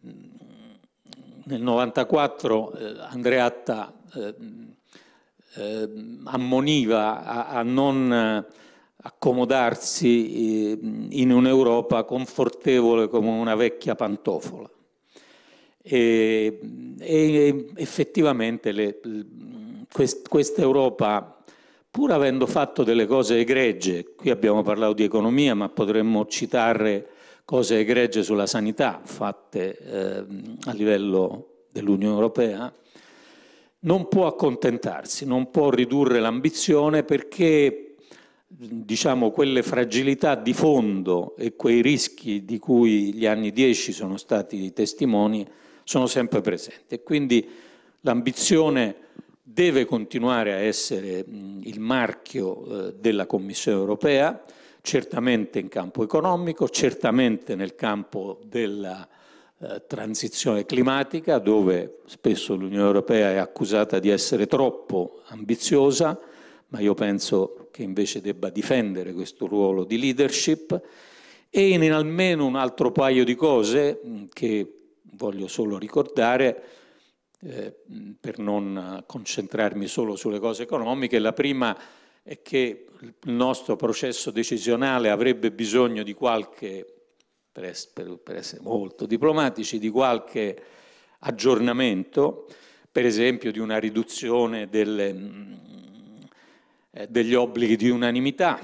nel 1994 eh, Andreatta eh, eh, ammoniva a, a, non eh, accomodarsi eh, in un'Europa confortevole come una vecchia pantofola. E, e effettivamente le, quest, questa Europa, pur avendo fatto delle cose egregie, qui abbiamo parlato di economia, ma potremmo citare cose egregie sulla sanità fatte eh, a livello dell'Unione Europea, non può accontentarsi, non può ridurre l'ambizione perché diciamo, quelle fragilità di fondo e quei rischi di cui gli anni 10 sono stati testimoni sono sempre presenti e quindi l'ambizione deve continuare a essere il marchio eh, della Commissione europea, certamente in campo economico, certamente nel campo della eh, transizione climatica, dove spesso l'Unione Europea è accusata di essere troppo ambiziosa, ma io penso che invece debba difendere questo ruolo di leadership, e in almeno un altro paio di cose mm, che voglio solo ricordare, eh, per non concentrarmi solo sulle cose economiche, la prima è che il nostro processo decisionale avrebbe bisogno di qualche per essere, per essere molto diplomatici, di qualche aggiornamento, per esempio di una riduzione delle, eh, degli obblighi di unanimità.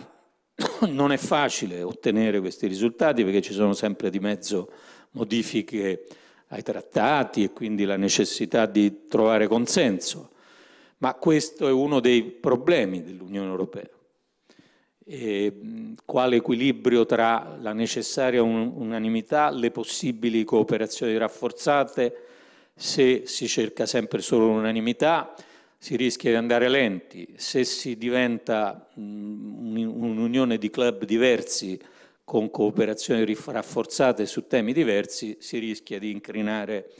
Non è facile ottenere questi risultati perché ci sono sempre di mezzo modifiche ai trattati e quindi la necessità di trovare consenso, ma questo è uno dei problemi dell'Unione Europea eh, quale equilibrio tra la necessaria un unanimità, le possibili cooperazioni rafforzate, se si cerca sempre solo l'unanimità si rischia di andare lenti, se si diventa un'unione di club diversi con cooperazioni rafforzate su temi diversi si rischia di incrinare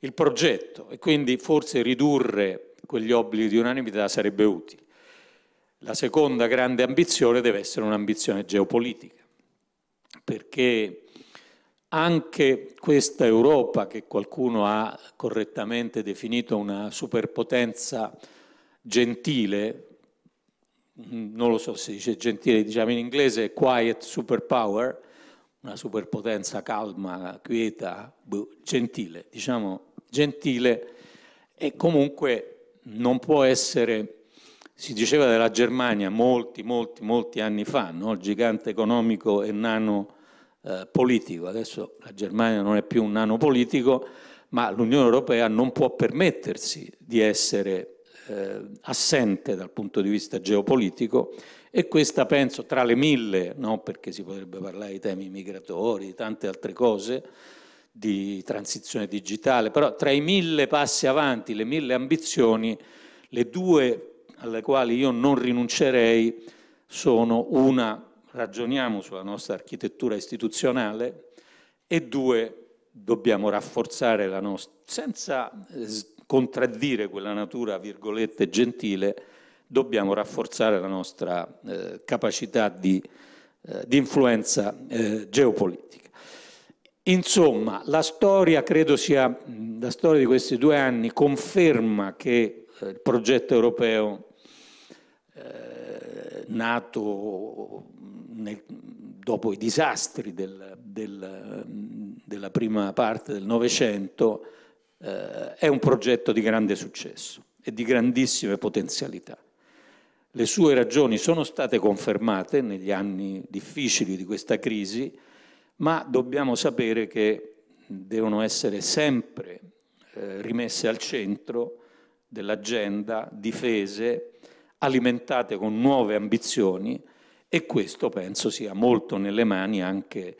il progetto e quindi forse ridurre quegli obblighi di unanimità sarebbe utile. La seconda grande ambizione deve essere un'ambizione geopolitica, perché anche questa Europa che qualcuno ha correttamente definito una superpotenza gentile, non lo so se dice gentile, diciamo in inglese quiet superpower, una superpotenza calma, quieta, boh, gentile, diciamo gentile, e comunque non può essere si diceva della Germania molti, molti, molti anni fa, no? il gigante economico e nano eh, politico. Adesso la Germania non è più un nano politico, ma l'Unione Europea non può permettersi di essere eh, assente dal punto di vista geopolitico e questa penso tra le mille, no? perché si potrebbe parlare di temi migratori, di tante altre cose, di transizione digitale, però tra i mille passi avanti, le mille ambizioni, le due alle quali io non rinuncerei sono una, ragioniamo sulla nostra architettura istituzionale, e due, dobbiamo rafforzare la nostra, senza eh, contraddire quella natura, virgolette, gentile, dobbiamo rafforzare la nostra eh, capacità di, eh, di influenza eh, geopolitica. Insomma, la storia, credo sia, la storia di questi due anni conferma che eh, il progetto europeo nato nel, dopo i disastri del, del, della prima parte del Novecento, eh, è un progetto di grande successo e di grandissime potenzialità. Le sue ragioni sono state confermate negli anni difficili di questa crisi, ma dobbiamo sapere che devono essere sempre eh, rimesse al centro dell'agenda difese alimentate con nuove ambizioni e questo penso sia molto nelle mani anche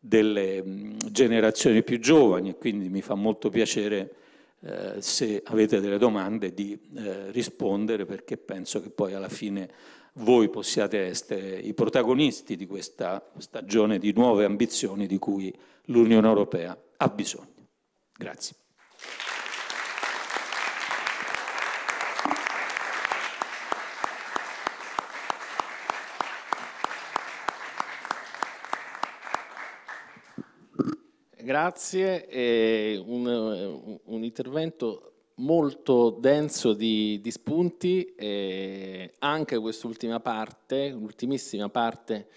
delle mm, generazioni più giovani e quindi mi fa molto piacere eh, se avete delle domande di eh, rispondere perché penso che poi alla fine voi possiate essere i protagonisti di questa stagione di nuove ambizioni di cui l'Unione Europea ha bisogno. Grazie. Grazie, è un, eh, un intervento molto denso di, di spunti, eh, anche quest'ultima parte, l'ultimissima parte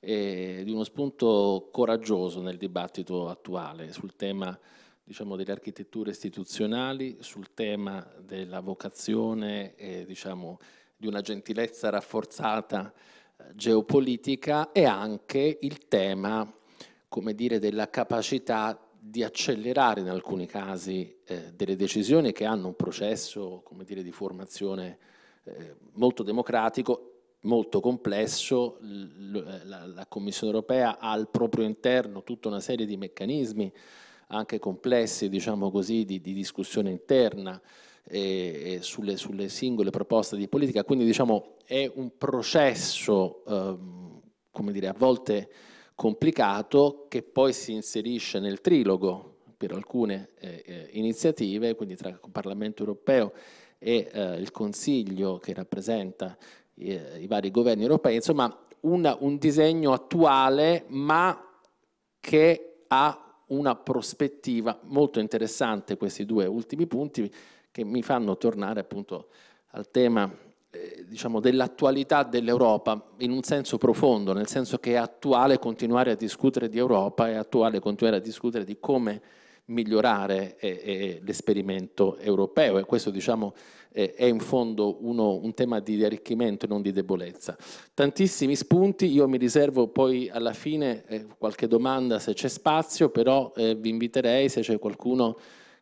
è di uno spunto coraggioso nel dibattito attuale sul tema diciamo, delle architetture istituzionali, sul tema della vocazione eh, diciamo, di una gentilezza rafforzata eh, geopolitica e anche il tema come dire, della capacità di accelerare in alcuni casi eh, delle decisioni che hanno un processo come dire, di formazione eh, molto democratico, molto complesso. L la, la Commissione europea ha al proprio interno tutta una serie di meccanismi anche complessi diciamo così, di, di discussione interna e, sulle, sulle, singole proposte di politica, quindi diciamo, è un processo ehm, come dire, a volte complicato che poi si inserisce nel trilogo per alcune eh, eh, iniziative, quindi tra il Parlamento europeo e eh, il Consiglio che rappresenta eh, i vari governi europei, insomma una, un disegno attuale ma che ha una prospettiva molto interessante questi due ultimi punti che mi fanno tornare appunto al tema eh, diciamo, dell'attualità dell'Europa in un senso profondo, nel senso che è attuale continuare a discutere di Europa, è attuale continuare a discutere di come migliorare eh, eh l'esperimento europeo e questo diciamo, eh, è in fondo uno, un tema di arricchimento e non di debolezza. Tantissimi spunti, io mi riservo poi alla fine eh, qualche domanda se c'è spazio, però eh, vi inviterei se c'è qualcuno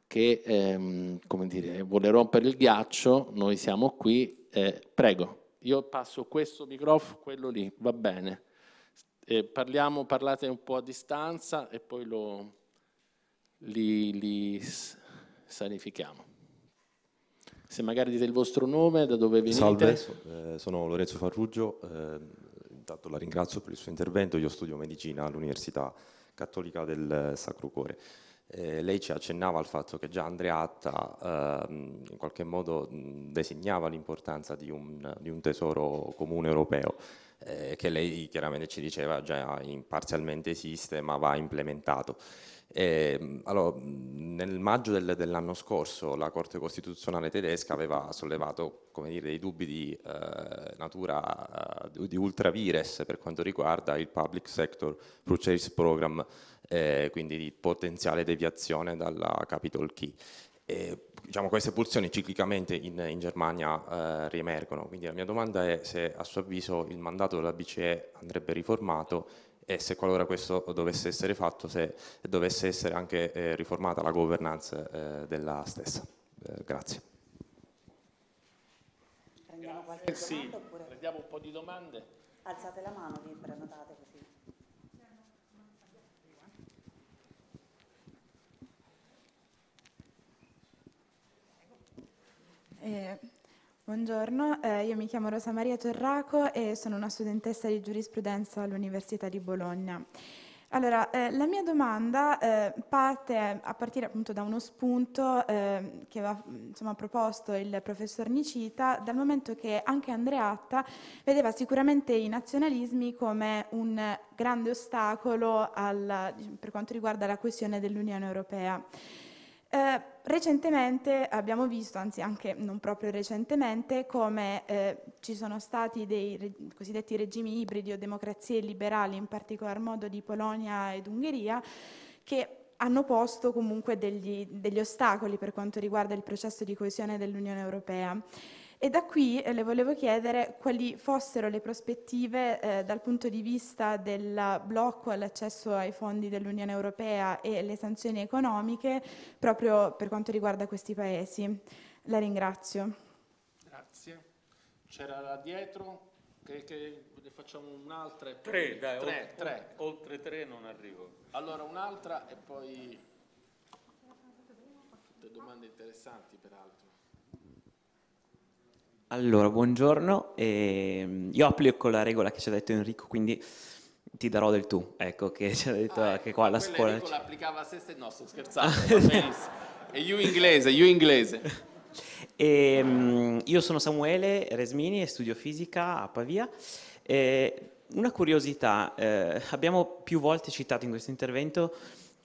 che ehm, dire, vuole rompere il ghiaccio, noi siamo qui eh, prego, io passo questo microfono, quello lì, va bene. Eh, parliamo, parlate un po' a distanza e poi lo, li, li sanifichiamo. Se magari dite il vostro nome, da dove venite. Salve, eh, sono Lorenzo Farruggio, eh, intanto la ringrazio per il suo intervento, io studio medicina all'Università Cattolica del Sacro Cuore. Eh, lei ci accennava al fatto che già Andreatta eh, in qualche modo designava l'importanza di un, di un tesoro comune europeo. Eh, che lei chiaramente ci diceva già parzialmente esiste ma va implementato. E, ehm, allora, nel maggio del, dell'anno scorso la Corte Costituzionale tedesca aveva sollevato dire, dei dubbi di eh, natura di, eh, di ultravires per quanto riguarda il Public Sector Purchase Program, eh, quindi di potenziale deviazione dalla Capital Key. E, diciamo, queste pulsioni ciclicamente in, in Germania eh, riemergono, quindi la mia domanda è se a suo avviso il mandato della BCE andrebbe riformato e se qualora questo dovesse essere fatto, se dovesse essere anche eh, riformata la governance eh, della stessa. Eh, grazie. Prendiamo qualche sì, oppure? Prendiamo un po' di domande. Alzate la mano, vi prenotate così. Eh, Buongiorno, eh, io mi chiamo Rosa Maria Torraco e sono una studentessa di giurisprudenza all'Università di Bologna. Allora, eh, la mia domanda eh, parte a partire appunto da uno spunto eh, che aveva insomma, proposto il professor Nicita, dal momento che anche Andreatta vedeva sicuramente i nazionalismi come un grande ostacolo alla, per quanto riguarda la questione dell'Unione Europea. Eh, recentemente abbiamo visto, anzi anche non proprio recentemente, come eh, ci sono stati dei re cosiddetti regimi ibridi o democrazie liberali, in particolar modo di Polonia ed Ungheria, che hanno posto comunque degli, degli ostacoli per quanto riguarda il processo di coesione dell'Unione Europea. E da qui eh, le volevo chiedere quali fossero le prospettive eh, dal punto di vista del blocco all'accesso ai fondi dell'Unione Europea e le sanzioni economiche proprio per quanto riguarda questi paesi. La ringrazio. Grazie. C'era là dietro, che, che ne facciamo un'altra e poi... Tre, dai, tre, oltre, tre. oltre tre non arrivo. Allora un'altra e poi... Tutte domande interessanti peraltro. Allora, buongiorno. Ehm, io applico la regola che ci ha detto Enrico, quindi ti darò del tu, ecco, che ci ha detto ah, che ecco, qua la scuola... Enrico l'applicava a se stesso, no, sto scherzando, E io inglese, io inglese. E, ehm, io sono Samuele Resmini e studio fisica a Pavia. E, eh, una curiosità, eh, abbiamo più volte citato in questo intervento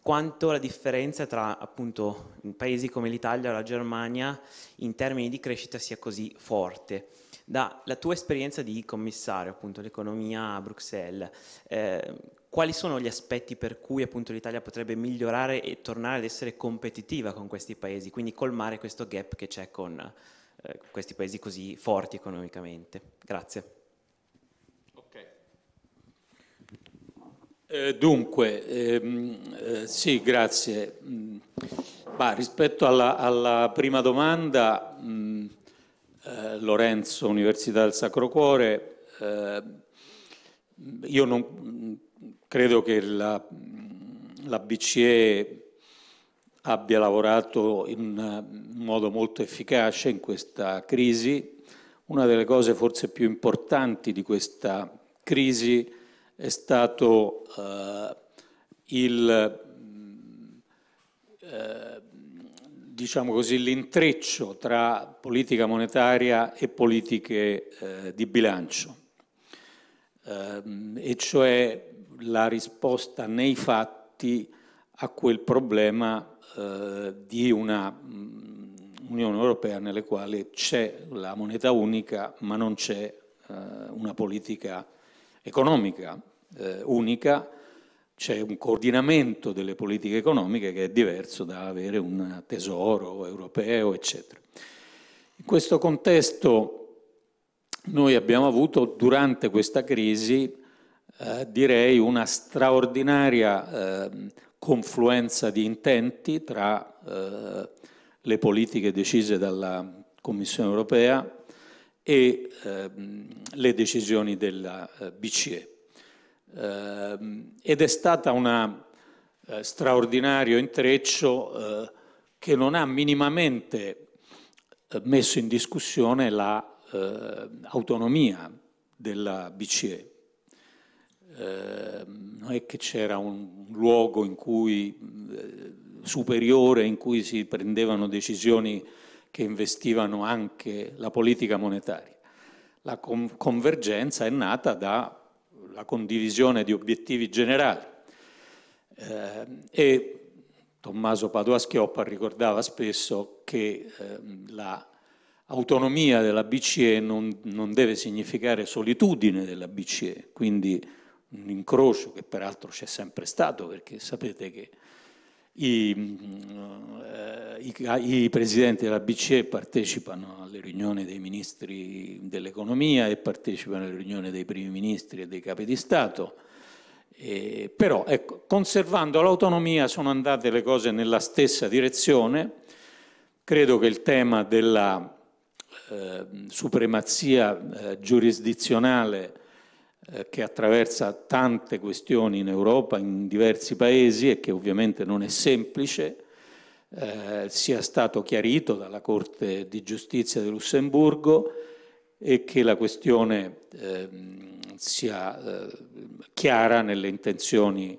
quanto la differenza tra appunto paesi come l'Italia o la Germania in termini di crescita sia così forte. Dalla tua esperienza di commissario appunto l'economia a Bruxelles, eh, quali sono gli aspetti per cui appunto l'Italia potrebbe migliorare e tornare ad essere competitiva con questi paesi, quindi colmare questo gap che c'è con eh, questi paesi così forti economicamente? Grazie. Eh, dunque, ehm, eh, sì, grazie. Mm. Bah, rispetto alla, alla, prima domanda, mh, mm, eh, Lorenzo, Università del Sacro Cuore, eh, io non, mm, credo che la, la BCE abbia lavorato in modo molto efficace in questa crisi. Una delle cose forse più importanti di questa crisi è stato eh, il, mm, eh, diciamo così, l'intreccio tra politica monetaria e politiche eh, di bilancio, ehm, e cioè la risposta nei fatti a quel problema eh, di una mh, mm, Unione Europea nelle quali c'è la moneta unica ma non c'è eh, una politica economica eh, unica, c'è un coordinamento delle politiche economiche che è diverso da avere un tesoro europeo, eccetera. In questo contesto noi abbiamo avuto durante questa crisi, eh, direi, una straordinaria eh, confluenza di intenti tra eh, le politiche decise dalla Commissione europea e ehm, le decisioni della eh, BCE. Ehm, ed è stata una eh, straordinario intreccio eh, che non ha minimamente eh, messo in discussione l'autonomia la, eh, della BCE. Eh, non è che c'era un luogo in cui, eh, superiore in cui si prendevano decisioni che investivano anche la politica monetaria. La convergenza è nata da la condivisione di obiettivi generali. Eh, e Tommaso Padoa-Schioppa ricordava spesso che eh, l'autonomia la della BCE non, non, deve significare solitudine della BCE, quindi un incrocio che peraltro c'è sempre stato, perché sapete che i, mm, eh, i, i presidenti della BCE partecipano alle riunioni dei ministri dell'economia e partecipano alle riunioni dei primi ministri e dei capi di Stato, eh, però ecco, conservando l'autonomia sono andate le cose nella stessa direzione. Credo che il tema della eh, supremazia eh, giurisdizionale eh, che attraversa tante questioni in Europa, in diversi paesi e che ovviamente non è semplice, eh, sia stato chiarito dalla Corte di Giustizia di Lussemburgo e che la questione eh, sia eh, chiara nelle intenzioni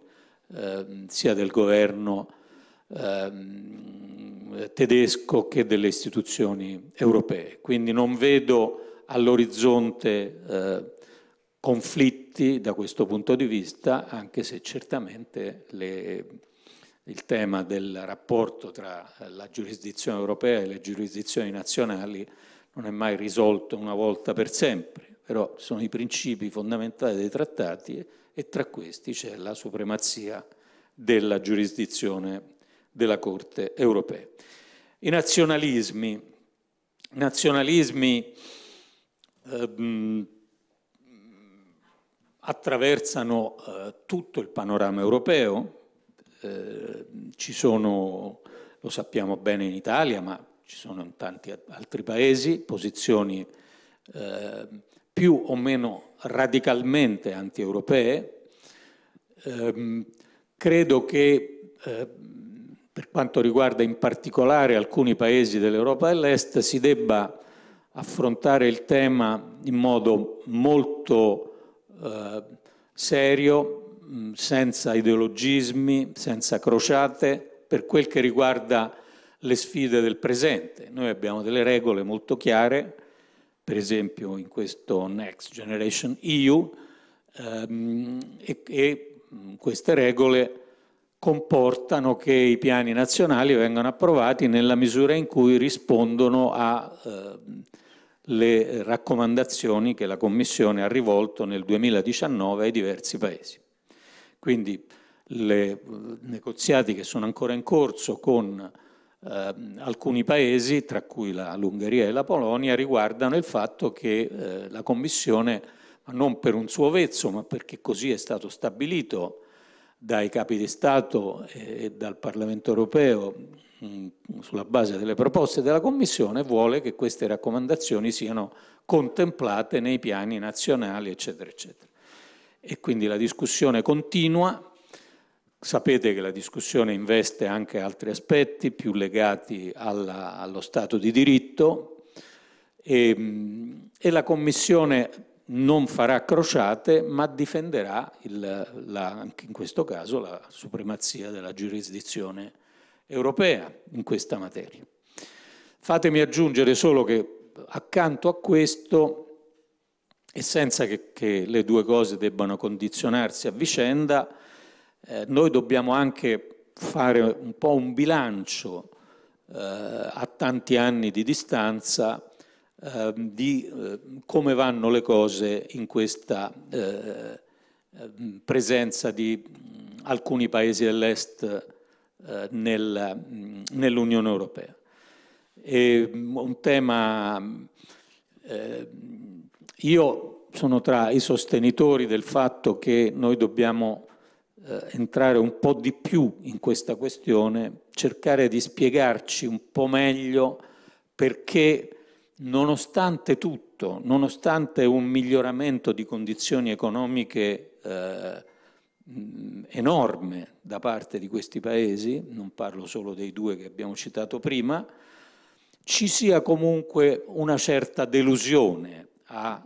ehm, sia del governo ehm, tedesco che delle istituzioni europee. Quindi non vedo all'orizzonte eh, conflitti da questo punto di vista, anche se certamente le, il tema del rapporto tra la giurisdizione europea e le giurisdizioni nazionali non è mai risolto una volta per sempre, però sono i principi fondamentali dei trattati e tra questi c'è la supremazia della giurisdizione della Corte europea. I nazionalismi, nazionalismi ehm, attraversano eh, tutto il panorama europeo, eh, ci sono, lo sappiamo bene in Italia, ma ci sono in tanti altri paesi, posizioni eh, più o meno radicalmente anti-europee. Ehm, credo che eh, per quanto riguarda in particolare alcuni paesi dell'Europa dell'Est si debba affrontare il tema in modo molto eh, serio, mm, senza ideologismi, senza crociate, per quel che riguarda le sfide del presente. Noi abbiamo delle regole molto chiare, per esempio in questo Next Generation EU, ehm, e, e mm, queste regole comportano che i piani nazionali vengano approvati nella misura in cui rispondono a eh, le raccomandazioni che la Commissione ha rivolto nel 2019 ai diversi Paesi. Quindi i negoziati che sono ancora in corso con eh, alcuni Paesi, tra cui l'Ungheria e la Polonia, riguardano il fatto che eh, la Commissione, non per un suo vezzo, ma perché così è stato stabilito dai capi di Stato e, e dal Parlamento europeo, Mm, sulla base delle proposte della Commissione, vuole che queste raccomandazioni siano contemplate nei piani nazionali, eccetera, eccetera. E quindi la discussione continua. Sapete che la discussione investe anche altri aspetti più legati alla, allo Stato di diritto e, ehm, e, la Commissione non farà crociate ma difenderà il, la, anche in questo caso la supremazia della giurisdizione europea in questa materia. Fatemi aggiungere solo che accanto a questo, e senza che, che le due cose debbano condizionarsi a vicenda, eh, noi dobbiamo anche fare un po' un bilancio eh, a tanti anni di distanza ehm, eh, di come vanno le cose in questa eh, ehm, presenza di alcuni paesi dell'est eh, nel, mm, nell'Unione Europea. È mm, un tema... Eh, io sono tra i sostenitori del fatto che noi dobbiamo eh, entrare un po' di più in questa questione, cercare di spiegarci un po' meglio perché nonostante tutto, nonostante un miglioramento di condizioni economiche eh, enorme da parte di questi paesi, non parlo solo dei due che abbiamo citato prima, ci sia comunque una certa delusione a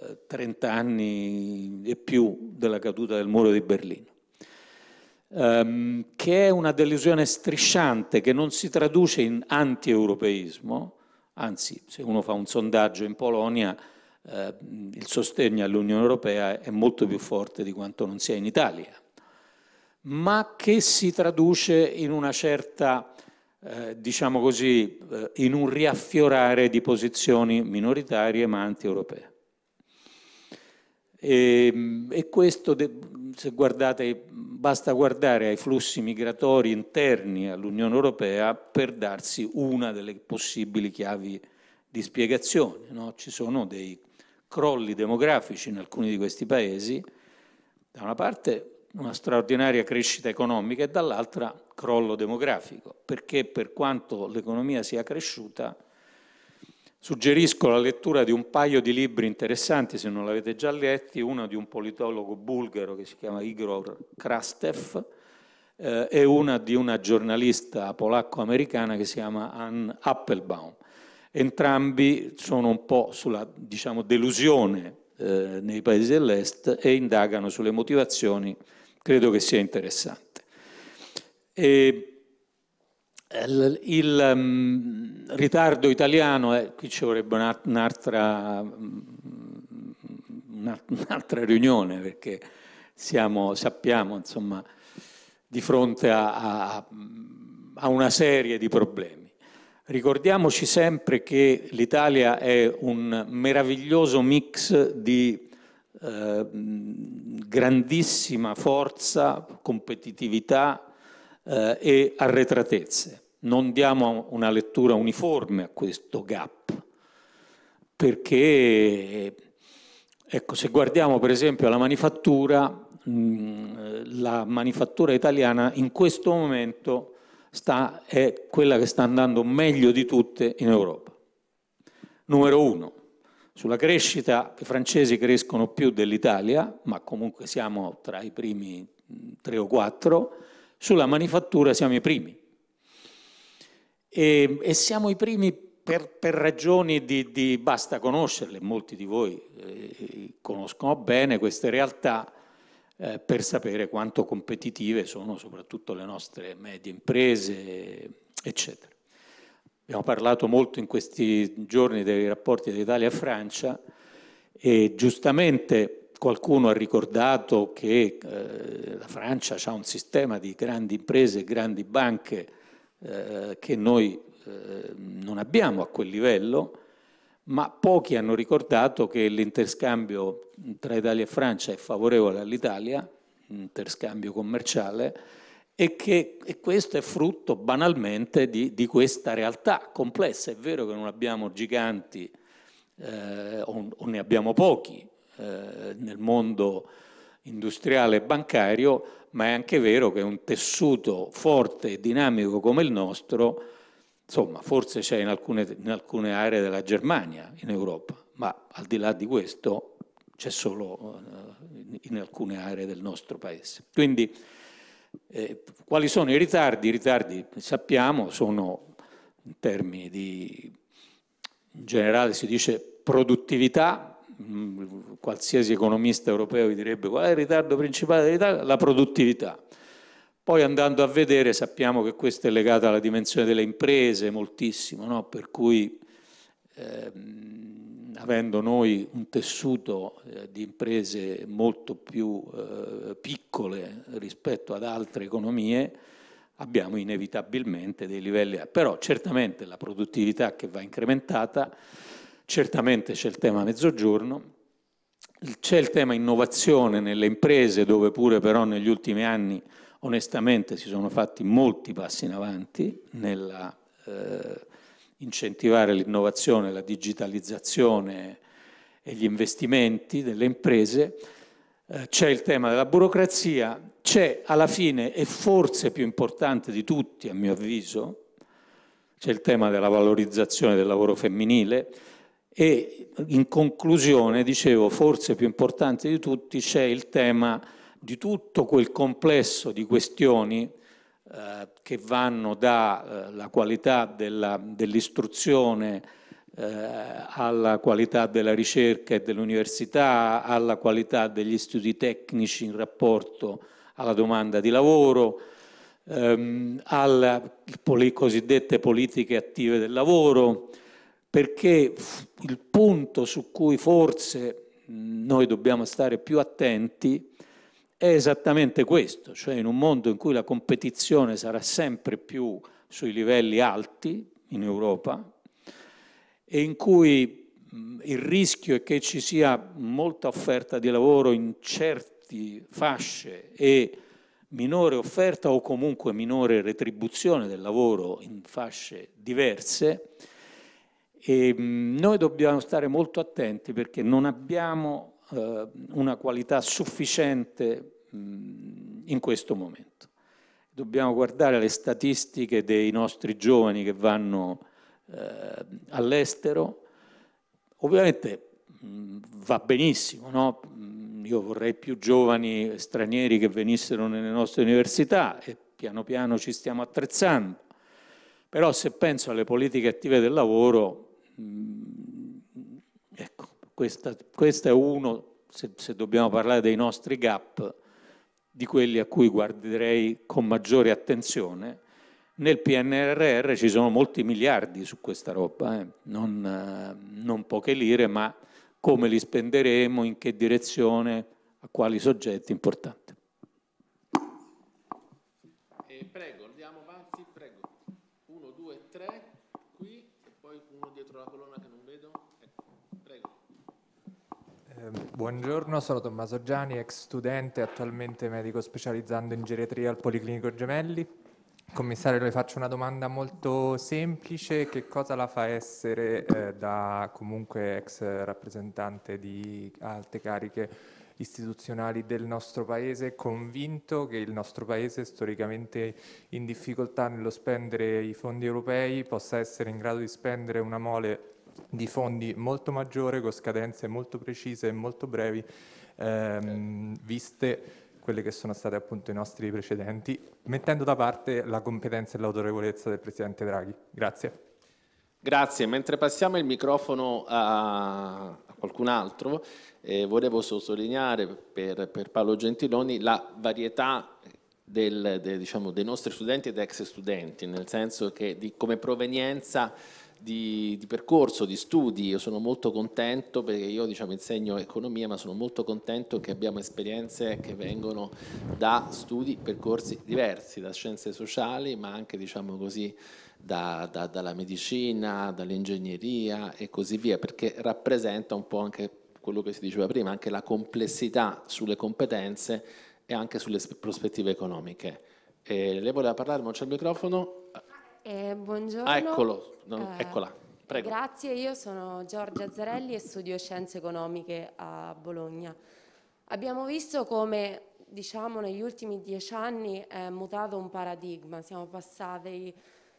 eh, 30 anni e più della caduta del muro di Berlino, ehm, che è una delusione strisciante che non si traduce in anti-europeismo, anzi se uno fa un sondaggio in Polonia eh, il sostegno all'Unione Europea è molto più forte di quanto non sia in Italia, ma che si traduce in una certa, eh, diciamo così, eh, in un riaffiorare di posizioni minoritarie ma anti-europee. E, ehm, e, questo, se guardate, basta guardare ai flussi migratori interni all'Unione Europea per darsi una delle possibili chiavi di spiegazione. No? Ci sono dei crolli demografici in alcuni di questi paesi, da una parte una straordinaria crescita economica e dall'altra crollo demografico, perché per quanto l'economia sia cresciuta, suggerisco la lettura di un paio di libri interessanti, se non l'avete già letti, uno di un politologo bulgaro che si chiama Igor Krastev eh, e una di una giornalista polacco-americana che si chiama Ann Applebaum. Entrambi sono un po' sulla diciamo, delusione eh, nei paesi dell'Est e indagano sulle motivazioni, credo che sia interessante. E il um, ritardo italiano, eh, qui ci vorrebbe un'altra, mm, un'altra riunione perché siamo, sappiamo insomma, di fronte a, a, a una serie di problemi. Ricordiamoci sempre che l'Italia è un meraviglioso mix di eh, grandissima forza, competitività eh, e arretratezze. Non diamo una lettura uniforme a questo gap, perché ecco, se guardiamo per esempio alla manifattura, mh, mm, la manifattura italiana in questo momento sta, è quella che sta andando meglio di tutte in Europa. Numero uno, sulla crescita i francesi crescono più dell'Italia, ma comunque siamo tra i primi tre o quattro, sulla manifattura siamo i primi. E, e siamo i primi per, per ragioni di, di, basta conoscerle, molti di voi eh, conoscono bene queste realtà, eh, per sapere quanto competitive sono soprattutto le nostre medie imprese, eccetera. Abbiamo parlato molto in questi giorni dei rapporti dell'Italia Francia e giustamente qualcuno ha ricordato che eh, la Francia ha un sistema di grandi imprese e grandi banche eh, che noi eh, non abbiamo a quel livello, ma pochi hanno ricordato che l'interscambio tra Italia e Francia è favorevole all'Italia, interscambio commerciale, e che e questo è frutto banalmente di, di, questa realtà complessa. È vero che non abbiamo giganti eh, o, o, ne abbiamo pochi eh, nel mondo industriale e bancario, ma è anche vero che un tessuto forte e dinamico come il nostro Insomma, forse c'è in alcune, in alcune aree della Germania in Europa, ma al di là di questo c'è solo eh, in alcune aree del nostro paese. Quindi eh, quali sono i ritardi? I ritardi sappiamo sono in termini di, in generale si dice produttività, mm, qualsiasi economista europeo vi direbbe qual è il ritardo principale dell'Italia? La produttività. Poi andando a vedere sappiamo che questo è legato alla dimensione delle imprese moltissimo, no? per cui ehm, avendo noi un tessuto eh, di imprese molto più eh, piccole rispetto ad altre economie, abbiamo inevitabilmente dei livelli, però certamente la produttività che va incrementata, certamente c'è il tema mezzogiorno, c'è il tema innovazione nelle imprese dove pure però negli ultimi anni Onestamente si sono fatti molti passi in avanti nella eh, incentivare l'innovazione, la digitalizzazione e gli investimenti delle imprese, eh, c'è il tema della burocrazia, c'è alla fine e forse più importante di tutti a mio avviso, c'è il tema della valorizzazione del lavoro femminile e in conclusione, dicevo, forse più importante di tutti c'è il tema di tutto quel complesso di questioni eh, che vanno dalla eh, qualità dell'istruzione dell eh, alla qualità della ricerca e dell'università, alla qualità degli studi tecnici in rapporto alla domanda di lavoro, ehm, alle poli cosiddette politiche attive del lavoro, perché il punto su cui forse noi dobbiamo stare più attenti è esattamente questo, cioè in un mondo in cui la competizione sarà sempre più sui livelli alti in Europa e in cui il rischio è che ci sia molta offerta di lavoro in certe fasce e minore offerta o comunque minore retribuzione del lavoro in fasce diverse, e noi dobbiamo stare molto attenti perché non abbiamo eh, una qualità sufficiente mh, in questo momento. Dobbiamo guardare le statistiche dei nostri giovani che vanno eh, all'estero. Ovviamente mh, va benissimo, no? io vorrei più giovani stranieri che venissero nelle nostre università e piano piano ci stiamo attrezzando. Però se penso alle politiche attive del lavoro, questa, questo è uno, se, se, dobbiamo parlare dei nostri gap, di quelli a cui guarderei con maggiore attenzione. Nel PNRR ci sono molti miliardi su questa roba, eh? non, non poche lire, ma come li spenderemo, in che direzione, a quali soggetti, importante. Ehm, buongiorno, sono Tommaso Gianni, ex studente, attualmente medico specializzando in geriatria al Policlinico Gemelli. Commissario, le faccio una domanda molto semplice, che cosa la fa essere eh, da comunque ex rappresentante di alte cariche istituzionali del nostro Paese, convinto che il nostro Paese storicamente in difficoltà nello spendere i fondi europei possa essere in grado di spendere una mole di fondi molto maggiore, con scadenze molto precise e molto brevi, ehm, certo. viste quelle che sono state appunto i nostri precedenti, mettendo da parte la competenza e l'autorevolezza del Presidente Draghi. Grazie. Grazie, mentre passiamo il microfono a qualcun altro, eh, volevo sottolineare per, per, Paolo Gentiloni la varietà del, de, diciamo, dei nostri studenti ed ex studenti, nel senso che di, come provenienza di, di, percorso, di studi, io sono molto contento perché io diciamo, insegno economia ma sono molto contento che abbiamo esperienze che vengono da studi, percorsi diversi, da scienze sociali ma anche diciamo così, da, da, dalla medicina, dall'ingegneria e così via perché rappresenta un po' anche quello che si diceva prima, anche la complessità sulle competenze e anche sulle prospettive economiche. E eh, lei voleva parlare, ma non c'è il microfono? Eh, buongiorno. Ah, eccolo, non, eh, eccola. Prego. Grazie, io sono Giorgia Zarelli e studio Scienze Economiche a Bologna. Abbiamo visto come diciamo, negli ultimi dieci anni è mutato un paradigma, siamo passati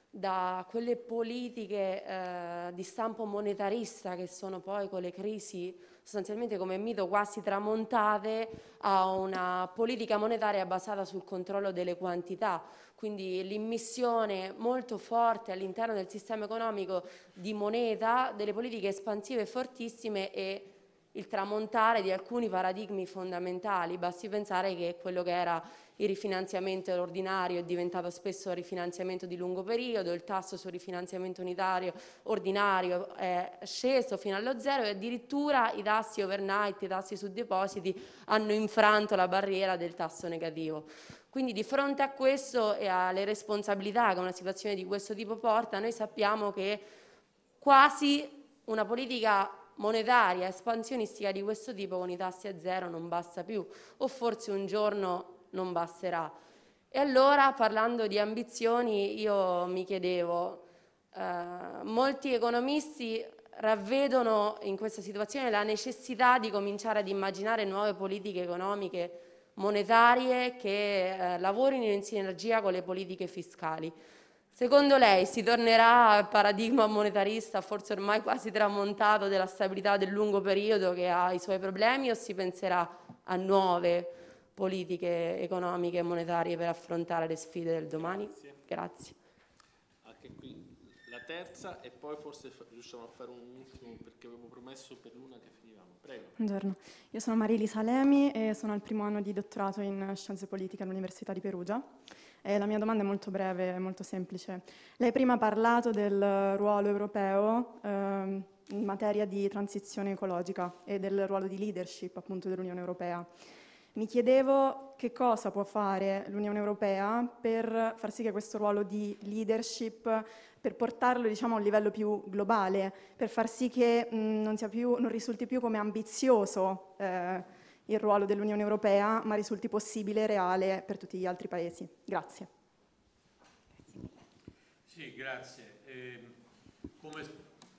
da quelle politiche eh, di stampo monetarista che sono poi con le crisi sostanzialmente come mito quasi tramontate a una politica monetaria basata sul controllo delle quantità, quindi l'immissione molto forte all'interno del sistema economico di moneta, delle politiche espansive fortissime e il tramontare di alcuni paradigmi fondamentali, basti pensare che quello che era il rifinanziamento ordinario diventava spesso rifinanziamento di lungo periodo, il tasso sul rifinanziamento unitario ordinario è sceso fino allo zero e addirittura i tassi overnight, i tassi su depositi hanno infranto la barriera del tasso negativo. Quindi di fronte a questo e alle responsabilità che una situazione di questo tipo porta, noi sappiamo che quasi una politica monetaria, espansionistica di questo tipo con i tassi a zero non basta più, o forse un giorno non basterà. E allora parlando di ambizioni io mi chiedevo, eh, molti economisti ravvedono in questa situazione la necessità di cominciare ad immaginare nuove politiche economiche monetarie che eh, lavorino in sinergia con le politiche fiscali. Secondo lei si tornerà al paradigma monetarista, forse ormai quasi tramontato, della stabilità del lungo periodo che ha i suoi problemi o si penserà a nuove politiche economiche e monetarie per affrontare le sfide del domani? Grazie. Grazie. Anche qui la terza e poi forse riusciamo a fare un ultimo perché avevo promesso per l'una che finivamo. Prego. Buongiorno, io sono Marili Salemi e sono al primo anno di dottorato in scienze politiche all'Università di Perugia. E la mia domanda è molto breve e molto semplice. Lei prima ha parlato del ruolo europeo eh, in materia di transizione ecologica e del ruolo di leadership appunto dell'Unione Europea. Mi chiedevo che cosa può fare l'Unione Europea per far sì che questo ruolo di leadership, per portarlo diciamo, a un livello più globale, per far sì che mh, mm, non, più, non, risulti più come ambizioso eh, il ruolo dell'Unione Europea, ma risulti possibile e reale per tutti gli altri paesi. Grazie. Sì, grazie. Eh, come,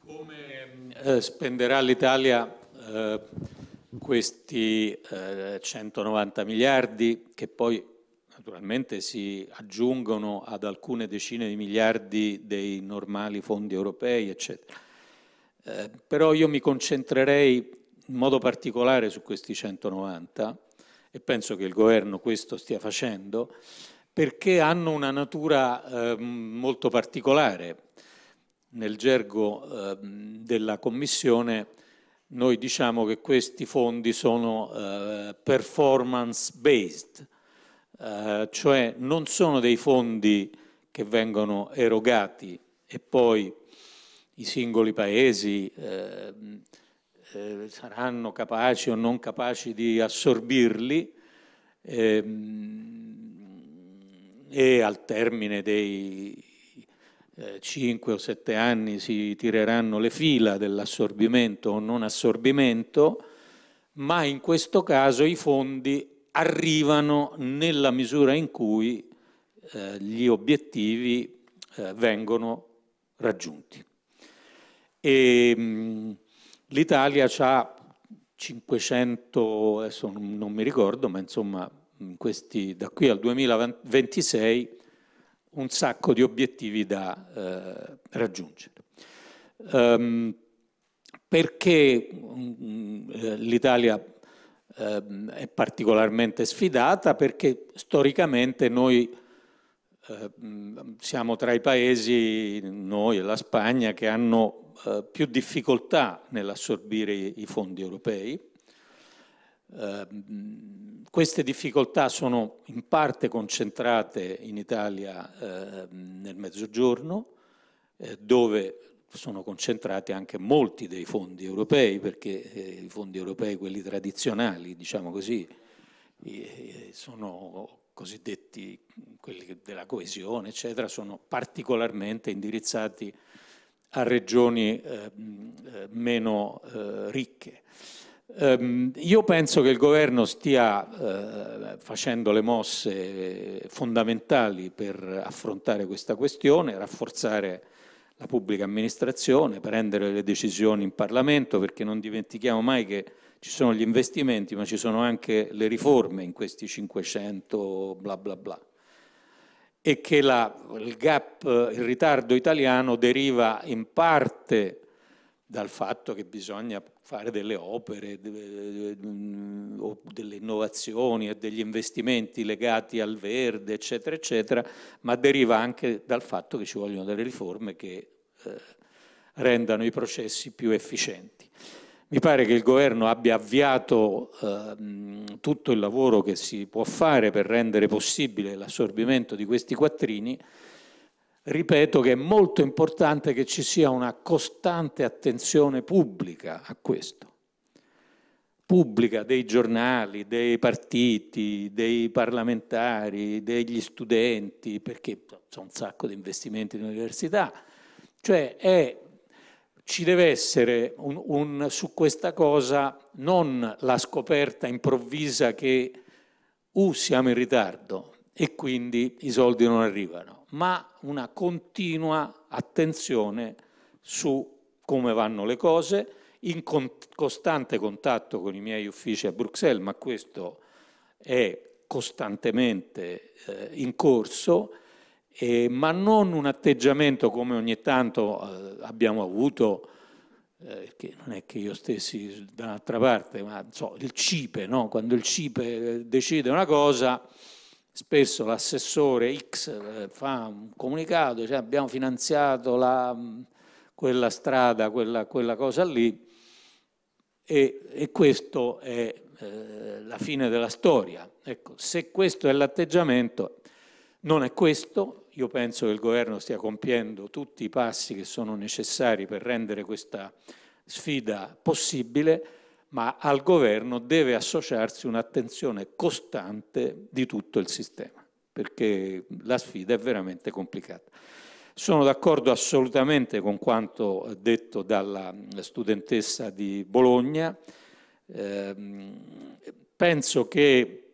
come eh, spenderà l'Italia? Eh, questi eh, 190 miliardi che poi naturalmente si aggiungono ad alcune decine di miliardi dei normali fondi europei, eccetera. Eh, però io mi concentrerei in modo particolare su questi 190 e penso che il governo questo stia facendo perché hanno una natura eh, molto particolare. Nel gergo eh, della Commissione noi diciamo che questi fondi sono eh, performance based, eh, cioè non sono dei fondi che vengono erogati e poi i singoli paesi eh, eh saranno capaci o non capaci di assorbirli ehm, e al termine dei 5 eh, o 7 anni si tireranno le fila dell'assorbimento o non assorbimento, ma in questo caso i fondi arrivano nella misura in cui eh, gli obiettivi eh, vengono raggiunti. Ehm, L'Italia ha 500, adesso non mi ricordo, ma insomma questi, da qui al 2026 un sacco di obiettivi da eh, raggiungere. Um, perché mm, eh, l'Italia um, è particolarmente sfidata? Perché storicamente noi um, siamo tra i paesi, noi e la Spagna, che hanno uh, più difficoltà nell'assorbire i fondi europei Ehm, queste difficoltà sono in parte concentrate in Italia eh, nel Mezzogiorno, eh, dove sono concentrati anche molti dei fondi europei, perché eh, i fondi europei, quelli tradizionali, diciamo così, eh, sono cosiddetti quelli della coesione, eccetera, sono particolarmente indirizzati a regioni ehm, eh, meno eh, ricche. Ehm, io penso che il governo stia eh, facendo le mosse fondamentali per affrontare questa questione, rafforzare la pubblica amministrazione, prendere le decisioni in Parlamento, perché non dimentichiamo mai che ci sono gli investimenti, ma ci sono anche le riforme in questi 500 bla bla bla. E che la, il gap, il ritardo italiano deriva in parte dal fatto che bisogna fare delle opere mm, o delle innovazioni e degli investimenti legati al verde, eccetera, eccetera, ma deriva anche dal fatto che ci vogliono delle riforme che eh, rendano i processi più efficienti. Mi pare che il governo abbia avviato eh, tutto il lavoro che si può fare per rendere possibile l'assorbimento di questi quattrini, ripeto che è molto importante che ci sia una costante attenzione pubblica a questo pubblica dei giornali, dei partiti, dei parlamentari, degli studenti, perché c'è un sacco di investimenti in università. Cioè è, ci deve essere un, un, su questa cosa non la scoperta improvvisa che uh, siamo in ritardo e quindi i soldi non arrivano ma una continua attenzione su come vanno le cose, in con costante contatto con i miei uffici a Bruxelles, ma questo è costantemente eh, in corso, eh, ma non un atteggiamento come ogni tanto eh, abbiamo avuto, eh, che non è che io stessi da un'altra parte, ma so, il CIPE, no? quando il CIPE eh, decide una cosa spesso l'assessore X eh, fa un comunicato, cioè abbiamo finanziato la, mm, quella strada, quella, quella cosa lì, e, e questo è eh, la fine della storia. Ecco, se questo è l'atteggiamento, non è questo, io penso che il governo stia compiendo tutti i passi che sono necessari per rendere questa sfida possibile, ma al governo deve associarsi un'attenzione costante di tutto il sistema, perché la sfida è veramente complicata. Sono d'accordo assolutamente con quanto detto dalla studentessa di Bologna. Eh, penso che,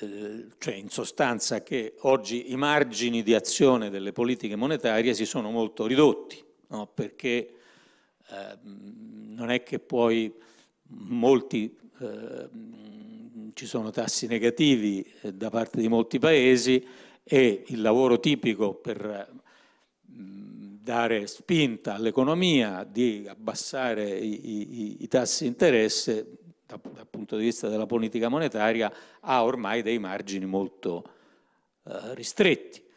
eh, cioè in sostanza, che oggi i margini di azione delle politiche monetarie si sono molto ridotti, no? perché eh, non è che poi molti, eh, ci sono tassi negativi eh, da parte di molti paesi e il lavoro tipico per dare spinta all'economia di abbassare i, i, i tassi di interesse dal, dal, punto di vista della politica monetaria ha ormai dei margini molto eh, ristretti.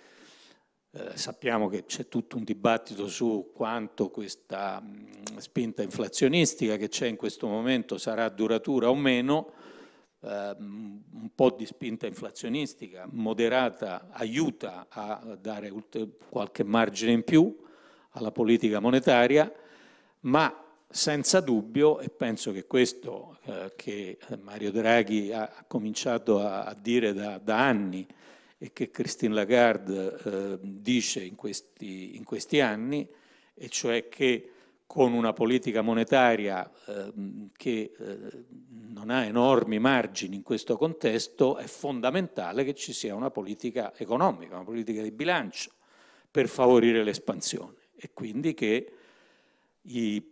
Eh, sappiamo che c'è tutto un dibattito su quanto questa mm, spinta inflazionistica che c'è in questo momento sarà duratura o meno, eh, mm, un po' di spinta inflazionistica moderata aiuta a dare qualche margine in più alla politica monetaria, ma senza dubbio, e penso che questo eh, che Mario Draghi ha cominciato a, a dire da, da anni, e che Christine Lagarde eh, dice in questi, in questi, anni, e cioè che con una politica monetaria eh, che eh, non ha enormi margini in questo contesto, è fondamentale che ci sia una politica economica, una politica di bilancio per favorire l'espansione e quindi che i,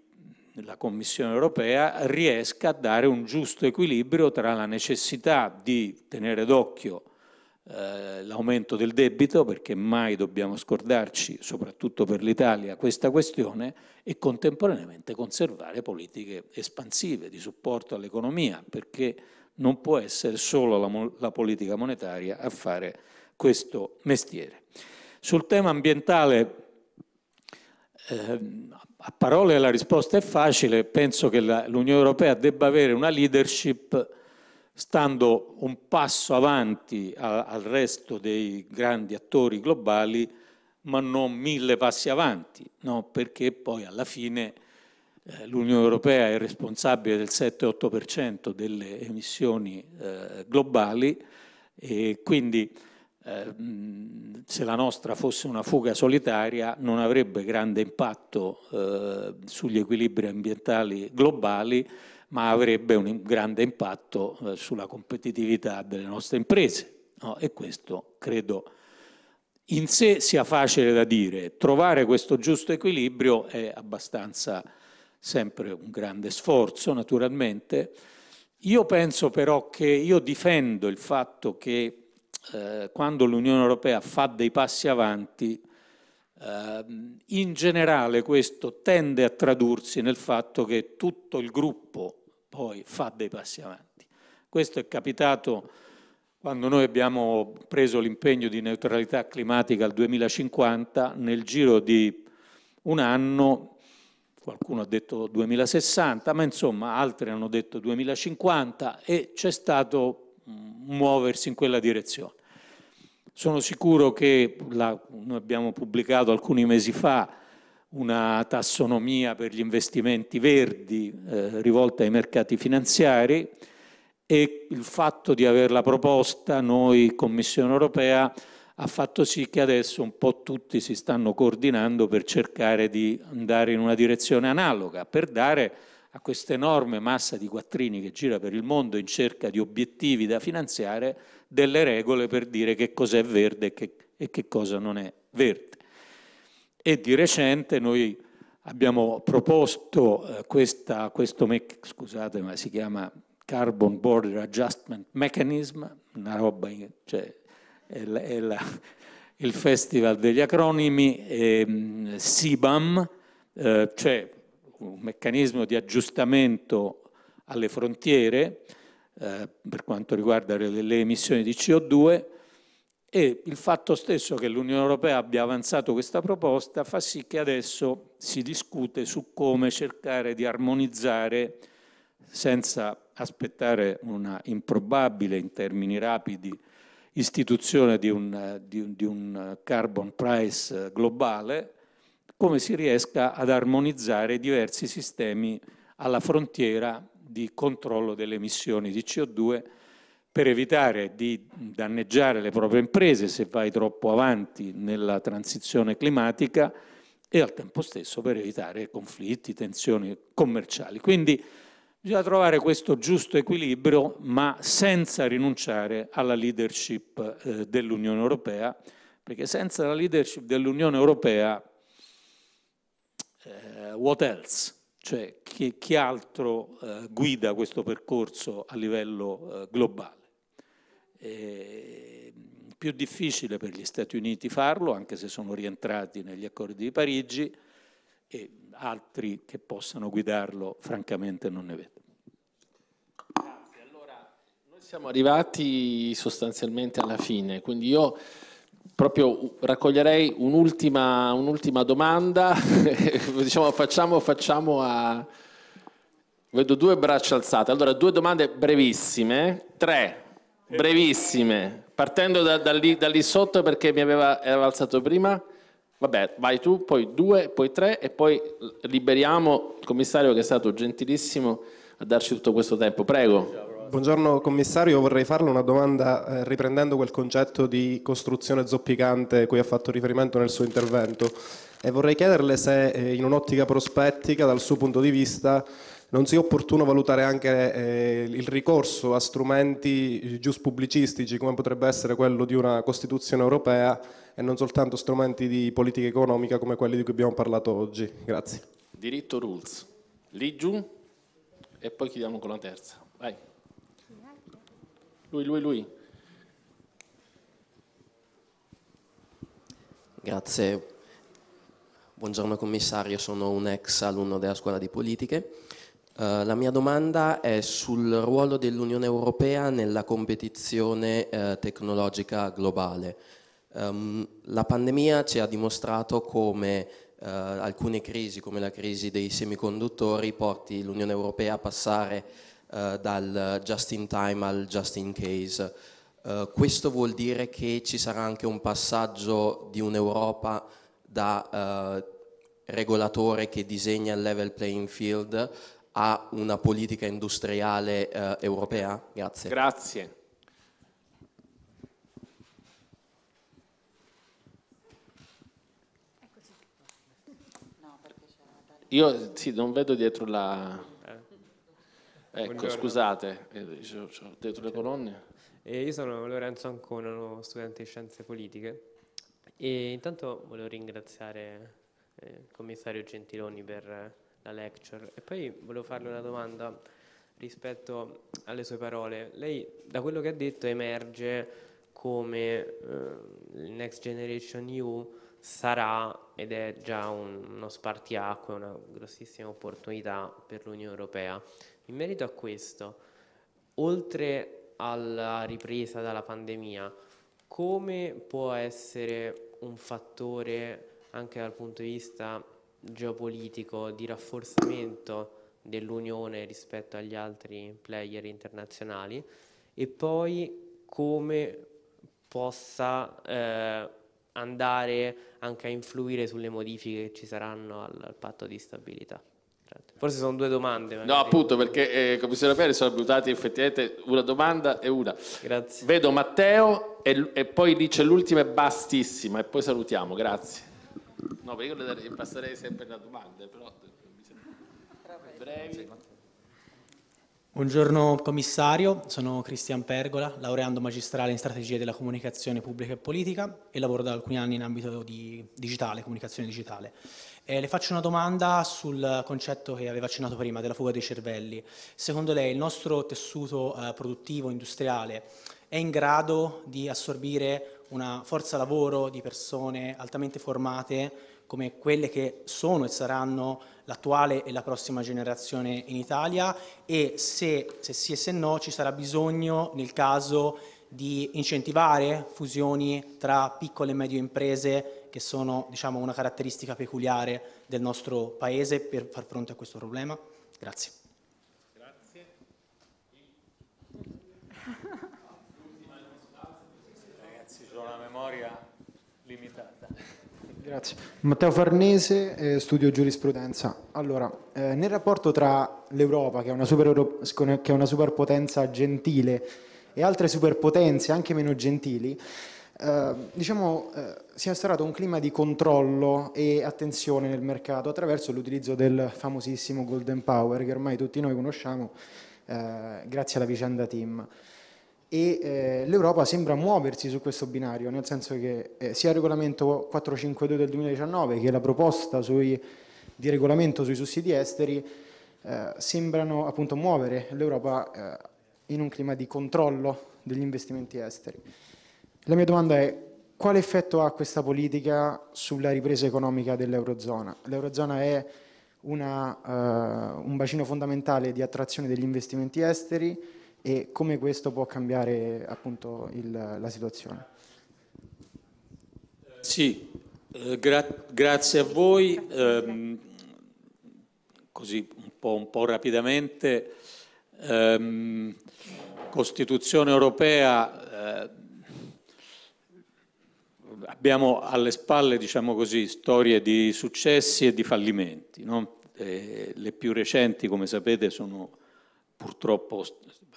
la Commissione europea riesca a dare un giusto equilibrio tra la necessità di tenere d'occhio eh, l'aumento del debito, perché mai dobbiamo scordarci, soprattutto per l'Italia, questa questione e contemporaneamente conservare politiche espansive di supporto all'economia, perché non può essere solo la, la politica monetaria a fare questo mestiere. Sul tema ambientale eh, a parole la risposta è facile, penso che l'Unione Europea debba avere una leadership stando un passo avanti a, al resto dei grandi attori globali, ma non mille passi avanti, no? perché poi alla fine eh, l'Unione Europea è responsabile del 7-8% delle emissioni eh, globali e quindi eh, se la nostra fosse una fuga solitaria non avrebbe grande impatto eh, sugli equilibri ambientali globali ma avrebbe un grande impatto eh, sulla competitività delle nostre imprese. No? E questo credo in sé sia facile da dire, trovare questo giusto equilibrio è abbastanza sempre un grande sforzo naturalmente. Io penso però che io difendo il fatto che eh, quando l'Unione Europea fa dei passi avanti, eh, in generale questo tende a tradursi nel fatto che tutto il gruppo poi fa dei passi avanti. Questo è capitato quando noi abbiamo preso l'impegno di neutralità climatica al 2050, nel giro di un anno, qualcuno ha detto 2060, ma insomma altri hanno detto 2050 e c'è stato mm, muoversi in quella direzione. Sono sicuro che la, noi abbiamo pubblicato alcuni mesi fa una tassonomia per gli investimenti verdi eh, rivolta ai mercati finanziari e il fatto di averla proposta noi Commissione europea ha fatto sì che adesso un po' tutti si stanno coordinando per cercare di andare in una direzione analoga, per dare a questa enorme massa di quattrini che gira per il mondo in cerca di obiettivi da finanziare delle regole per dire che cos'è verde e che, e che cosa non è verde. E di recente noi abbiamo proposto eh, questa, questo, scusate ma si chiama Carbon Border Adjustment Mechanism, una roba, in, cioè, è la, è la, il festival degli acronimi, eh, SIBAM, eh, cioè un meccanismo di aggiustamento alle frontiere eh, per quanto riguarda le, le, emissioni di CO2 e il fatto stesso che l'Unione Europea abbia avanzato questa proposta fa sì che adesso si discute su come cercare di armonizzare senza aspettare una improbabile in termini rapidi istituzione di un, di, di un carbon price globale, come si riesca ad armonizzare diversi sistemi alla frontiera di controllo delle emissioni di CO2 per evitare di danneggiare le proprie imprese se vai troppo avanti nella transizione climatica e al tempo stesso per evitare conflitti, tensioni commerciali. Quindi bisogna trovare questo giusto equilibrio ma senza rinunciare alla leadership eh, dell'Unione Europea, perché senza la leadership dell'Unione Europea eh, what else? Cioè chi, chi altro eh, guida questo percorso a livello eh, globale? eh, più difficile per gli Stati Uniti farlo, anche se sono rientrati negli accordi di Parigi, e altri che possano guidarlo francamente non ne vedo. Grazie, allora noi siamo arrivati sostanzialmente alla fine, quindi io proprio raccoglierei un'ultima, un domanda, diciamo facciamo, facciamo a... Vedo due braccia alzate, allora due domande brevissime, tre brevissime, partendo da, da, lì, da, lì, sotto perché mi aveva, aveva alzato prima. Vabbè, vai tu, poi due, poi tre e poi liberiamo il commissario che è stato gentilissimo a darci tutto questo tempo. Prego. Buongiorno commissario, vorrei farle una domanda eh, riprendendo quel concetto di costruzione zoppicante cui ha fatto riferimento nel suo intervento e vorrei chiederle se eh, in un'ottica prospettica dal suo punto di vista non sia opportuno valutare anche eh, il ricorso a strumenti giuspublicistici come potrebbe essere quello di una Costituzione europea e non soltanto strumenti di politica economica come quelli di cui abbiamo parlato oggi. Grazie. Diritto rules, lì giù e poi chiudiamo con la terza. Vai. Lui, lui, lui. Grazie. Buongiorno commissario, sono un ex alunno della scuola di politiche eh, la mia domanda è sul ruolo dell'Unione Europea nella competizione uh, tecnologica globale. Um, la pandemia ci ha dimostrato come uh, alcune crisi, come la crisi dei semiconduttori, porti l'Unione Europea a passare dal just in time al just in case. questo vuol dire che ci sarà anche un passaggio di un'Europa da regolatore che disegna il level playing field a una politica industriale eh, europea? Grazie. Grazie. Io sì, non vedo dietro la... Eh, ecco, Buongiorno. scusate, eh, dietro le certo. colonne. Eh, io sono Lorenzo Ancona, uno studente di scienze politiche e intanto volevo ringraziare eh, il commissario Gentiloni per la lecture. E poi volevo farle una domanda rispetto alle sue parole. Lei da quello che ha detto emerge come eh, il eh, Next Generation EU sarà ed è già un, uno spartiacque, una grossissima opportunità per l'Unione Europea. In merito a questo, oltre alla ripresa dalla pandemia, come può essere un fattore anche dal punto di vista geopolitico di rafforzamento dell'Unione rispetto agli altri player internazionali e poi come possa eh, andare anche a influire sulle modifiche che ci saranno al, al patto di stabilità. Forse sono due domande. Magari. No, appunto, perché eh, commissario Peri sono buttati effettivamente una domanda e una. Grazie. Vedo Matteo e, e poi lì c'è l'ultima e bastissima e poi salutiamo, grazie. No, perché io le passerei sempre la domanda, però brevi. Buongiorno commissario, sono Cristian Pergola, laureando magistrale in strategie della comunicazione pubblica e politica e lavoro da alcuni anni in ambito di digitale, comunicazione digitale. Eh, le faccio una domanda sul concetto che aveva accennato prima della fuga dei cervelli. Secondo lei il nostro tessuto eh, produttivo, industriale, è in grado di assorbire una forza lavoro di persone altamente formate come quelle che sono e saranno l'attuale e la prossima generazione in Italia e se, se sì e se no ci sarà bisogno nel caso di incentivare fusioni tra piccole e medie imprese che sono diciamo, una caratteristica peculiare del nostro Paese per far fronte a questo problema. Grazie. Grazie. Matteo Farnese, eh, studio giurisprudenza. Allora, eh, nel rapporto tra l'Europa, che è, una che è una superpotenza gentile, e altre superpotenze anche meno gentili, eh, diciamo, eh, si è instaurato un clima di controllo e attenzione nel mercato attraverso l'utilizzo del famosissimo Golden Power, che ormai tutti noi conosciamo eh, grazie alla vicenda Team e eh, l'Europa sembra muoversi su questo binario, nel senso che eh, sia il regolamento 452 del 2019 che la proposta sui, di regolamento sui sussidi esteri eh, sembrano appunto muovere l'Europa eh, in un clima di controllo degli investimenti esteri. La mia domanda è quale effetto ha questa politica sulla ripresa economica dell'Eurozona? L'Eurozona è una, eh, un bacino fondamentale di attrazione degli investimenti esteri, e come questo può cambiare appunto il, la situazione. Sì, eh, gra grazie a voi. Eh, così un po', un po rapidamente, eh, Costituzione europea, eh, abbiamo alle spalle, diciamo così, storie di successi e di fallimenti. No? le più recenti, come sapete, sono purtroppo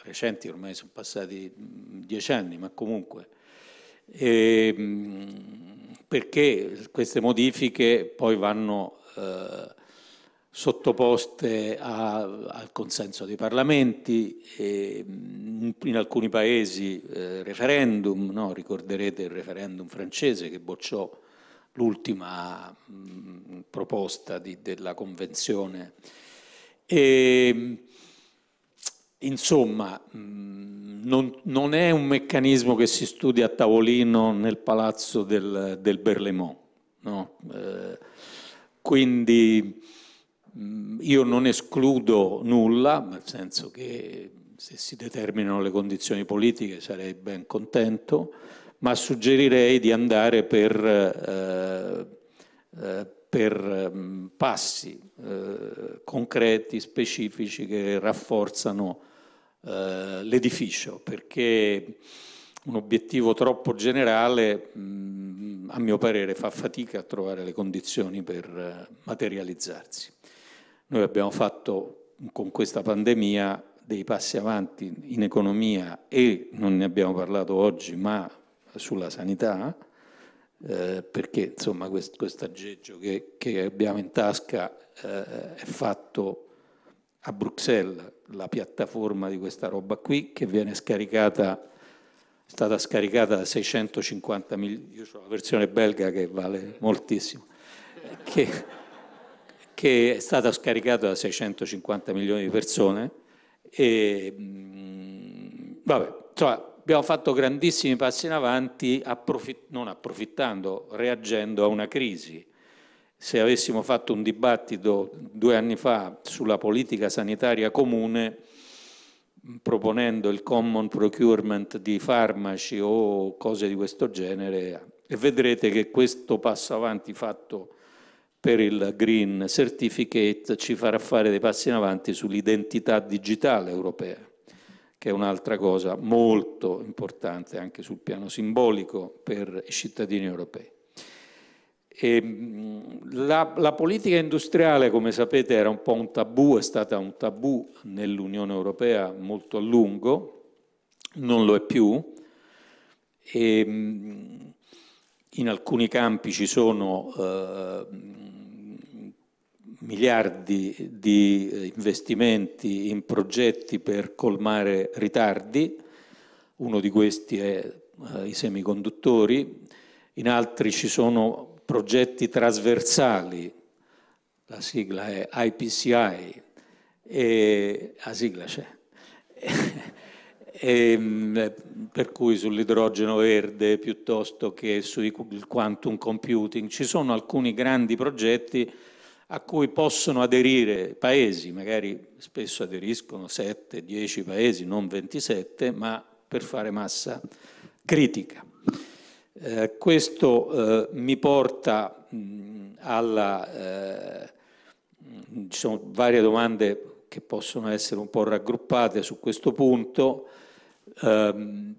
recenti, ormai sono passati dieci anni, ma comunque, e, ehm, perché queste modifiche poi vanno eh, sottoposte a, al consenso dei parlamenti, ehm, in alcuni paesi eh, referendum, no? ricorderete il referendum francese che bocciò l'ultima proposta di, della Convenzione. E, ehm, Insomma, mm, non, non, è un meccanismo che si studia a tavolino nel palazzo del, del Berlemont. No? Eh, quindi mm, io non escludo nulla, nel senso che se si determinano le condizioni politiche sarei ben contento, ma suggerirei di andare per, eh, eh, per mm, passi eh, concreti, specifici che rafforzano eh, l'edificio, perché un obiettivo troppo generale, mh, mm, a mio parere, fa fatica a trovare le condizioni per eh, materializzarsi. Noi abbiamo fatto con questa pandemia dei passi avanti in economia e non ne abbiamo parlato oggi, ma sulla sanità, eh, perché insomma questo quest aggeggio che, che, abbiamo in tasca eh, è fatto a Bruxelles la piattaforma di questa roba qui che viene scaricata, è stata scaricata da 650 milioni, io ho la versione belga che vale moltissimo, che, che, è stata scaricata da 650 milioni di persone e mm, vabbè, insomma, abbiamo fatto grandissimi passi in avanti approfitt non approfittando, reagendo a una crisi se avessimo fatto un dibattito due anni fa sulla politica sanitaria comune, proponendo il common procurement di farmaci o cose di questo genere, e vedrete che questo passo avanti fatto per il Green Certificate ci farà fare dei passi in avanti sull'identità digitale europea, che è un'altra cosa molto importante anche sul piano simbolico per i cittadini europei. Ehm, la, la, politica industriale, come sapete, era un po' un tabù, è stata un tabù nell'Unione Europea molto a lungo, non lo è più. E, ehm, in alcuni campi ci sono eh, miliardi di investimenti in progetti per colmare ritardi, uno di questi è eh, i semiconduttori, in altri ci sono progetti trasversali, la sigla è IPCI, e, la sigla c'è, e, ehm, per cui sull'idrogeno verde piuttosto che sul quantum computing. Ci sono alcuni grandi progetti a cui possono aderire paesi, magari spesso aderiscono 7, 10 paesi, non 27, ma per fare massa critica. Eh, questo eh, mi porta mh, mm, alla, eh, ci sono varie domande che possono essere un po' raggruppate su questo punto. Ehm,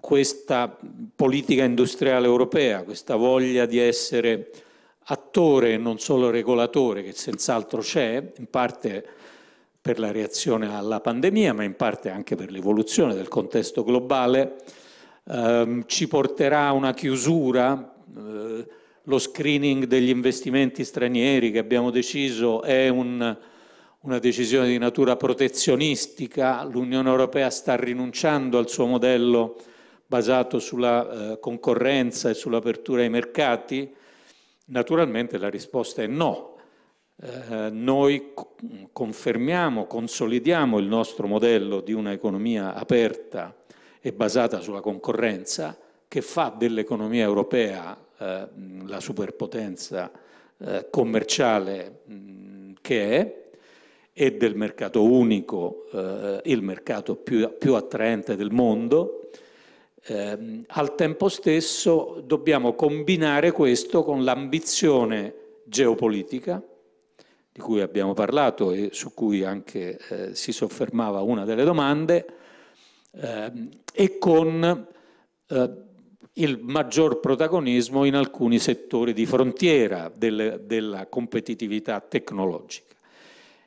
questa politica industriale europea, questa voglia di essere attore e non solo regolatore, che senz'altro c'è, in parte per la reazione alla pandemia, ma in parte anche per l'evoluzione del contesto globale, ehm, ci porterà a una chiusura. Eh, lo screening degli investimenti stranieri che abbiamo deciso è un, una decisione di natura protezionistica. L'Unione Europea sta rinunciando al suo modello basato sulla eh, concorrenza e sull'apertura ai mercati. Naturalmente la risposta è no, eh, noi confermiamo, consolidiamo il nostro modello di un'economia aperta è basata sulla concorrenza, che fa dell'economia europea eh, la superpotenza eh, commerciale mh, mm, che è e del mercato unico, eh, il mercato più, più, attraente del mondo, ehm, al tempo stesso dobbiamo combinare questo con l'ambizione geopolitica, di cui abbiamo parlato e su cui anche eh, si soffermava una delle domande, eh, e con eh, il maggior protagonismo in alcuni settori di frontiera del, della competitività tecnologica.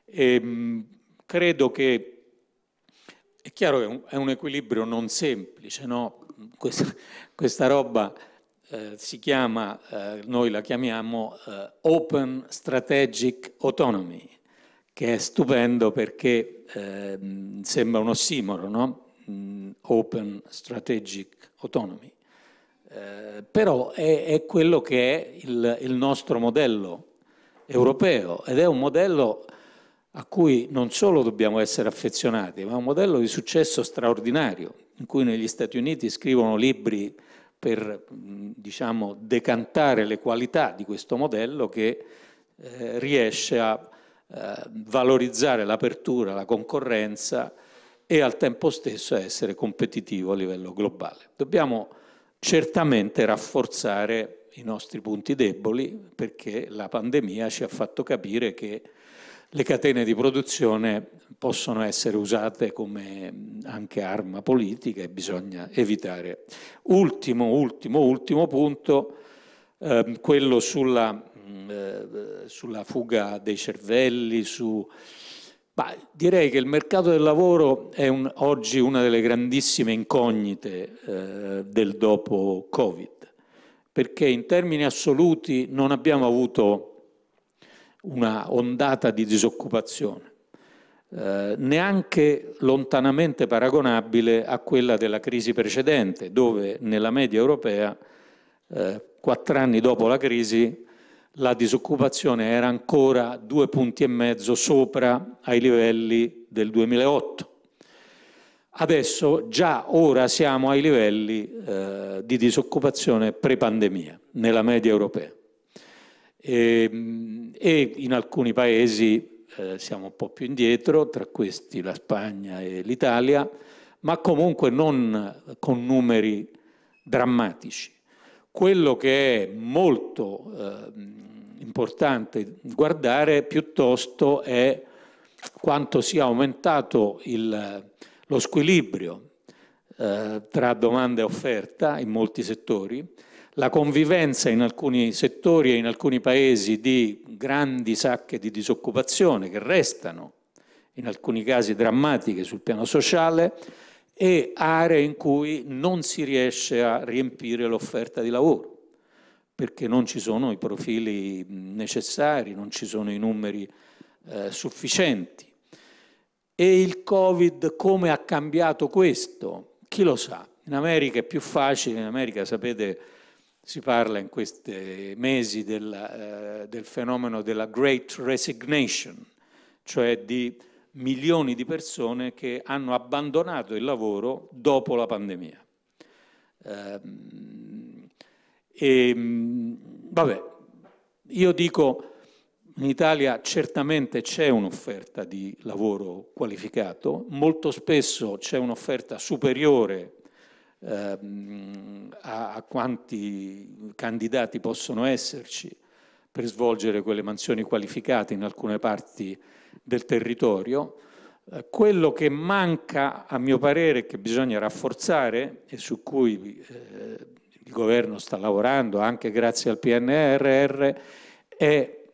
E, ehm, credo che è chiaro che è un, è un equilibrio non semplice, no? questa, questa, roba eh, si chiama, eh, noi la chiamiamo eh, Open Strategic Autonomy, che è stupendo perché ehm, sembra un ossimoro, no? Mm, open Strategic Autonomy, eh, però è, è, quello che è il, il, nostro modello europeo ed è un modello a cui non solo dobbiamo essere affezionati, ma è un modello di successo straordinario, in cui negli Stati Uniti scrivono libri per mm, diciamo, decantare le qualità di questo modello che eh, riesce a eh, valorizzare l'apertura, la concorrenza, e al tempo stesso essere competitivo a livello globale. Dobbiamo certamente rafforzare i nostri punti deboli perché la pandemia ci ha fatto capire che le catene di produzione possono essere usate come anche arma politica e bisogna evitare. Ultimo, ultimo, ultimo punto, eh, quello sulla, eh, sulla, fuga dei cervelli, su ma direi che il mercato del lavoro è un, oggi una delle grandissime incognite eh, del dopo Covid, perché in termini assoluti non abbiamo avuto una ondata di disoccupazione, eh, neanche lontanamente paragonabile a quella della crisi precedente, dove nella media europea, eh, quattro anni dopo la crisi, la disoccupazione era ancora due punti e mezzo sopra ai livelli del 2008. Adesso già ora siamo ai livelli eh, di disoccupazione pre-pandemia nella media europea e, ehm, e in alcuni paesi eh, siamo un po' più indietro, tra questi la Spagna e l'Italia, ma comunque non con numeri drammatici. Quello che è molto eh, importante guardare piuttosto è quanto sia aumentato il, lo squilibrio eh, tra domanda e offerta in molti settori, la convivenza in alcuni settori e in alcuni paesi di grandi sacche di disoccupazione che restano in alcuni casi drammatiche sul piano sociale, e aree in cui non si riesce a riempire l'offerta di lavoro perché non ci sono i profili necessari, non ci sono i numeri eh, sufficienti. E il Covid come ha cambiato questo? Chi lo sa? In America è più facile, in America sapete si parla in questi mesi del, eh, del fenomeno della Great Resignation, cioè di milioni di persone che hanno abbandonato il lavoro dopo la pandemia. E, ehm, ehm, vabbè, io dico, in Italia certamente c'è un'offerta di lavoro qualificato, molto spesso c'è un'offerta superiore ehm, a, quanti candidati possono esserci per svolgere quelle mansioni qualificate in alcune parti del territorio. Eh, quello che manca, a mio parere, che bisogna rafforzare e su cui eh, il governo sta lavorando anche grazie al PNRR è eh,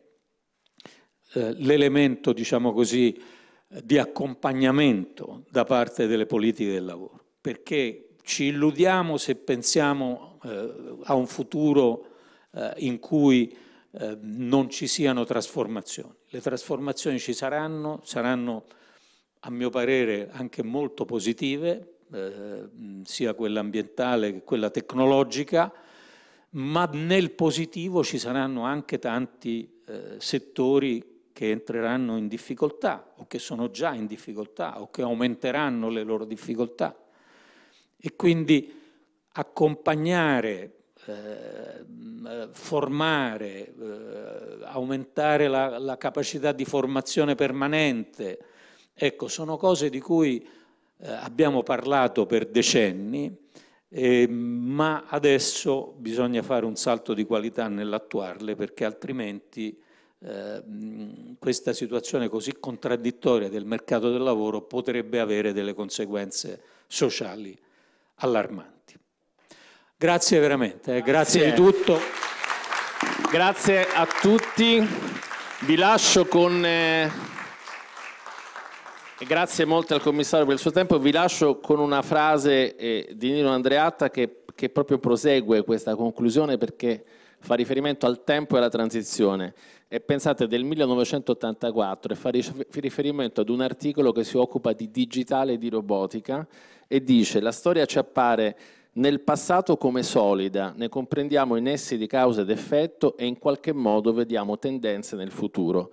l'elemento, diciamo così, di accompagnamento da parte delle politiche del lavoro, perché ci illudiamo se pensiamo eh, a un futuro eh, in cui eh, non ci siano trasformazioni le trasformazioni ci saranno, saranno a mio parere anche molto positive, eh, sia quella ambientale che quella tecnologica, ma nel positivo ci saranno anche tanti eh, settori che entreranno in difficoltà o che sono già in difficoltà o che aumenteranno le loro difficoltà. E quindi accompagnare Ehm, eh, formare, eh, aumentare la, la, capacità di formazione permanente. Ecco, sono cose di cui eh, abbiamo parlato per decenni, ehm, ma adesso bisogna fare un salto di qualità nell'attuarle perché altrimenti ehm, questa situazione così contraddittoria del mercato del lavoro potrebbe avere delle conseguenze sociali allarmanti. Grazie veramente, eh. grazie di tutto. Grazie a tutti, vi lascio con... Eh... Grazie molto al commissario per il suo tempo, vi lascio con una frase eh, di Nino Andreatta che, che proprio prosegue questa conclusione perché fa riferimento al tempo e alla transizione e pensate del 1984 e fa riferimento ad un articolo che si occupa di digitale e di robotica e dice la storia ci appare nel passato come solida, ne comprendiamo i nessi di causa ed effetto e in qualche modo vediamo tendenze nel futuro.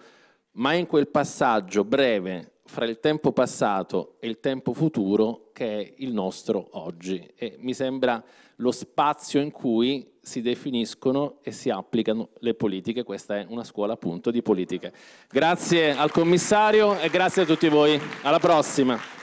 Ma è in quel passaggio breve fra il tempo passato e il tempo futuro che è il nostro oggi e mi sembra lo spazio in cui si definiscono e si applicano le politiche, questa è una scuola appunto di politiche. Grazie al commissario e grazie a tutti voi, alla prossima.